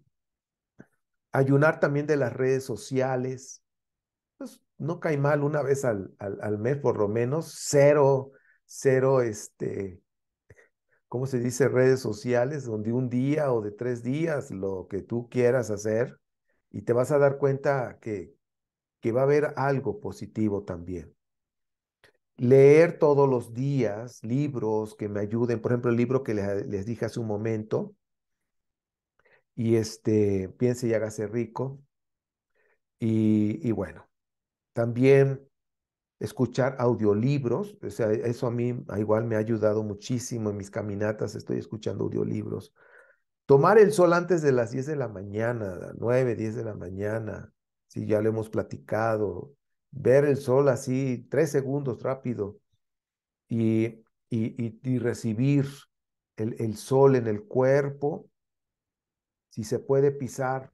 ayunar también de las redes sociales, pues, no cae mal una vez al, al mes por lo menos, cero, cero, este, ¿cómo se dice? Redes sociales, donde un día o de tres días, lo que tú quieras hacer, y te vas a dar cuenta que, que va a haber algo positivo también. Leer todos los días libros que me ayuden, por ejemplo, el libro que les, dije hace un momento, y este, piense y hágase rico. Y, y bueno, también escuchar audiolibros, o sea, eso a mí igual me ha ayudado muchísimo en mis caminatas, estoy escuchando audiolibros. Tomar el sol antes de las 10 de la mañana, 9, 10 de la mañana si ya lo hemos platicado, ver el sol así, tres segundos rápido, y, recibir el, sol en el cuerpo, si se puede pisar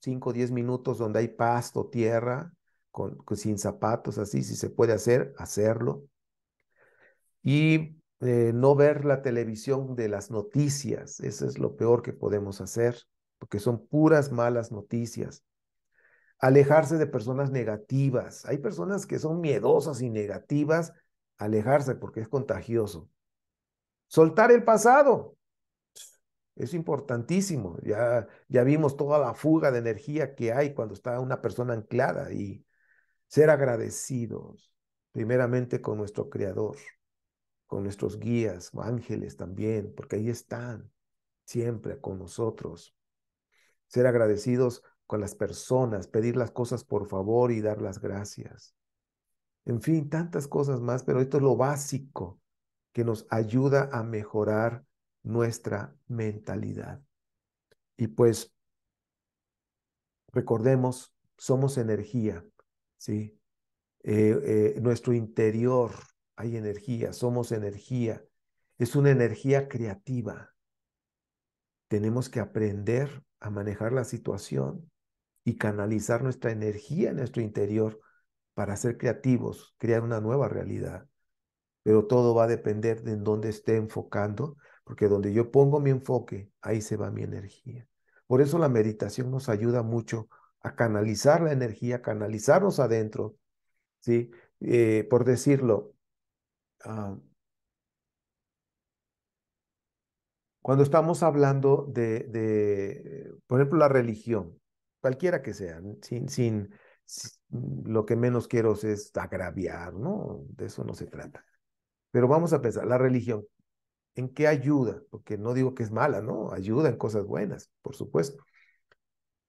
cinco o diez minutos donde hay pasto, tierra, con, sin zapatos, así, si se puede hacer, hacerlo. Y eh, no ver la televisión de las noticias, eso es lo peor que podemos hacer, porque son puras malas noticias alejarse de personas negativas. Hay personas que son miedosas y negativas, alejarse porque es contagioso. Soltar el pasado. Es importantísimo. Ya, ya vimos toda la fuga de energía que hay cuando está una persona anclada y ser agradecidos primeramente con nuestro Creador, con nuestros guías, ángeles también, porque ahí están siempre con nosotros. Ser agradecidos con las personas, pedir las cosas por favor y dar las gracias. En fin, tantas cosas más, pero esto es lo básico que nos ayuda a mejorar nuestra mentalidad. Y pues, recordemos, somos energía, ¿sí? Eh, eh, nuestro interior hay energía, somos energía, es una energía creativa. Tenemos que aprender a manejar la situación y canalizar nuestra energía en nuestro interior para ser creativos, crear una nueva realidad. Pero todo va a depender de dónde esté enfocando, porque donde yo pongo mi enfoque, ahí se va mi energía. Por eso la meditación nos ayuda mucho a canalizar la energía, a canalizarnos adentro, ¿sí? Eh, por decirlo, ah, cuando estamos hablando de, de, por ejemplo, la religión, cualquiera que sea, sin, sin, lo que menos quiero es agraviar, ¿no? De eso no se trata. Pero vamos a pensar, la religión, ¿en qué ayuda? Porque no digo que es mala, ¿no? Ayuda en cosas buenas, por supuesto.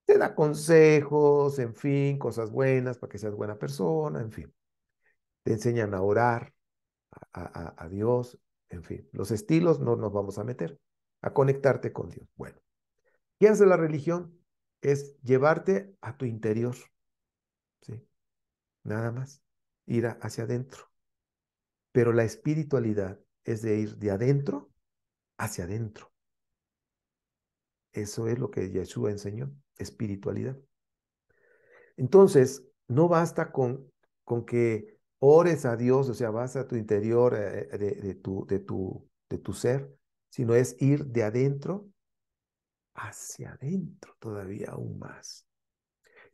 Te da consejos, en fin, cosas buenas para que seas buena persona, en fin. Te enseñan a orar a, a Dios, en fin. Los estilos no nos vamos a meter, a conectarte con Dios. Bueno, ¿qué hace la religión? es llevarte a tu interior. Nada más, ir hacia adentro. Pero la espiritualidad es de ir de adentro hacia adentro. Eso es lo que Yeshua enseñó, espiritualidad. Entonces, no basta con, con que ores a Dios, o sea, vas a tu interior eh, eh, de, de, tu, de, tu, de tu ser, sino es ir de adentro hacia adentro todavía aún más.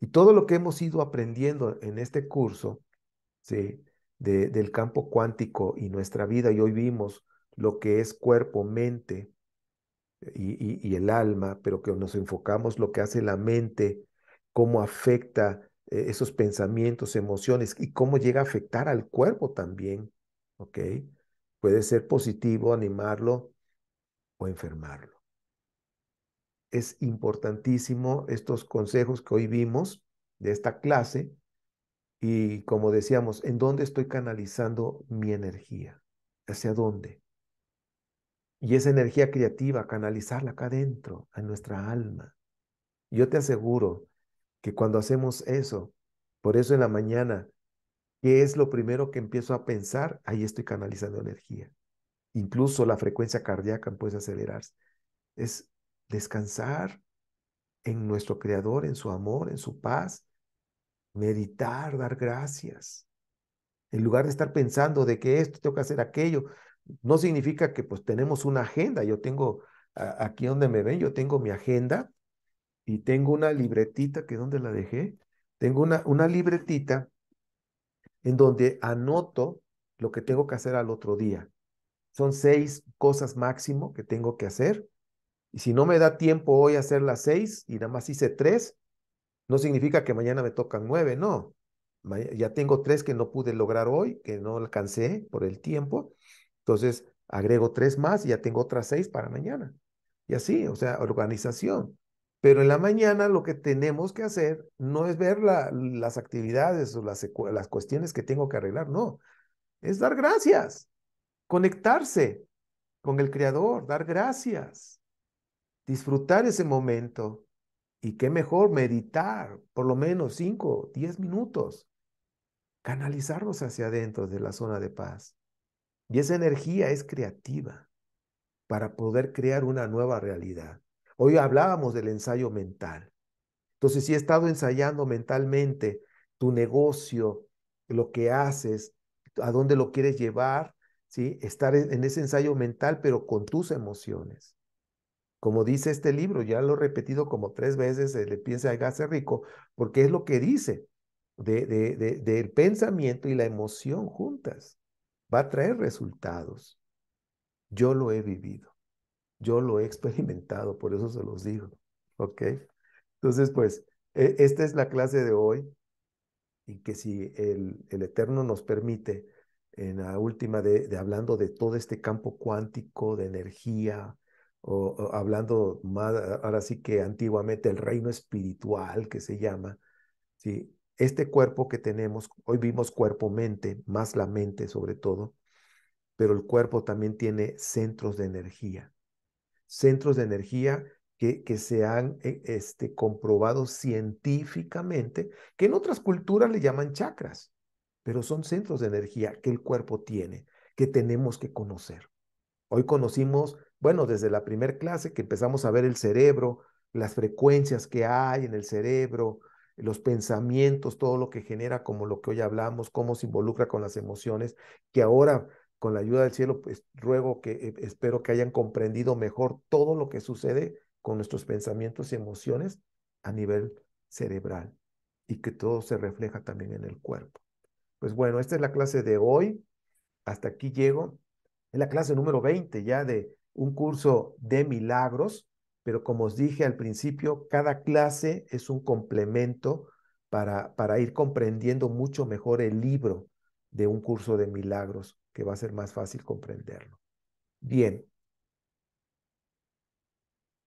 Y todo lo que hemos ido aprendiendo en este curso, del campo cuántico y nuestra vida, y hoy vimos lo que es cuerpo, mente y, el alma, pero que nos enfocamos lo que hace la mente, cómo afecta eh, esos pensamientos, emociones y cómo llega a afectar al cuerpo también, Puede ser positivo, animarlo o enfermarlo es importantísimo estos consejos que hoy vimos de esta clase y como decíamos, ¿en dónde estoy canalizando mi energía? ¿Hacia dónde? Y esa energía creativa, canalizarla acá adentro, a nuestra alma. Yo te aseguro que cuando hacemos eso, por eso en la mañana, ¿qué es lo primero que empiezo a pensar? Ahí estoy canalizando energía. Incluso la frecuencia cardíaca puede acelerarse. Es descansar en nuestro Creador, en su amor, en su paz, meditar, dar gracias. En lugar de estar pensando de que esto tengo que hacer aquello, no significa que pues tenemos una agenda. Yo tengo aquí donde me ven, yo tengo mi agenda y tengo una libretita que donde la dejé. Tengo una, una libretita en donde anoto lo que tengo que hacer al otro día. Son seis cosas máximo que tengo que hacer y si no me da tiempo hoy a hacer las seis y nada más hice tres, no significa que mañana me tocan nueve, no. Ya tengo tres que no pude lograr hoy, que no alcancé por el tiempo. Entonces, agrego tres más y ya tengo otras seis para mañana. Y así, o sea, organización. Pero en la mañana lo que tenemos que hacer no es ver las actividades o las, las cuestiones que tengo que arreglar, no. Es dar gracias, conectarse con el Creador, dar gracias disfrutar ese momento y qué mejor meditar por lo menos 5, 10 minutos, canalizarnos hacia adentro de la zona de paz. Y esa energía es creativa para poder crear una nueva realidad. Hoy hablábamos del ensayo mental. Entonces, si he estado ensayando mentalmente tu negocio, lo que haces, a dónde lo quieres llevar, ¿sí? estar en ese ensayo mental, pero con tus emociones. Como dice este libro, ya lo he repetido como tres veces, le piensa y hágase rico, porque es lo que dice de, del pensamiento y la emoción juntas. Va a traer resultados. Yo lo he vivido, yo lo he experimentado, por eso se los digo. ¿Ok? Entonces, pues, e, esta es la clase de hoy y que si el, el Eterno nos permite, en la última de, hablando de todo este campo cuántico de energía, hablando más, ahora sí que antiguamente el reino espiritual que se llama, ¿sí? este cuerpo que tenemos, hoy vimos cuerpo-mente, más la mente sobre todo, pero el cuerpo también tiene centros de energía, centros de energía que, que se han eh, este, comprobado científicamente, que en otras culturas le llaman chakras, pero son centros de energía que el cuerpo tiene, que tenemos que conocer. Hoy conocimos bueno, desde la primera clase que empezamos a ver el cerebro, las frecuencias que hay en el cerebro, los pensamientos, todo lo que genera, como lo que hoy hablamos, cómo se involucra con las emociones, que ahora con la ayuda del cielo, pues ruego que eh, espero que hayan comprendido mejor todo lo que sucede con nuestros pensamientos y emociones a nivel cerebral y que todo se refleja también en el cuerpo. Pues bueno, esta es la clase de hoy. Hasta aquí llego. Es la clase número 20 ya de, un curso de milagros, pero como os dije al principio, cada clase es un complemento para, ir comprendiendo mucho mejor el libro de un curso de milagros, que va a ser más fácil comprenderlo. Bien,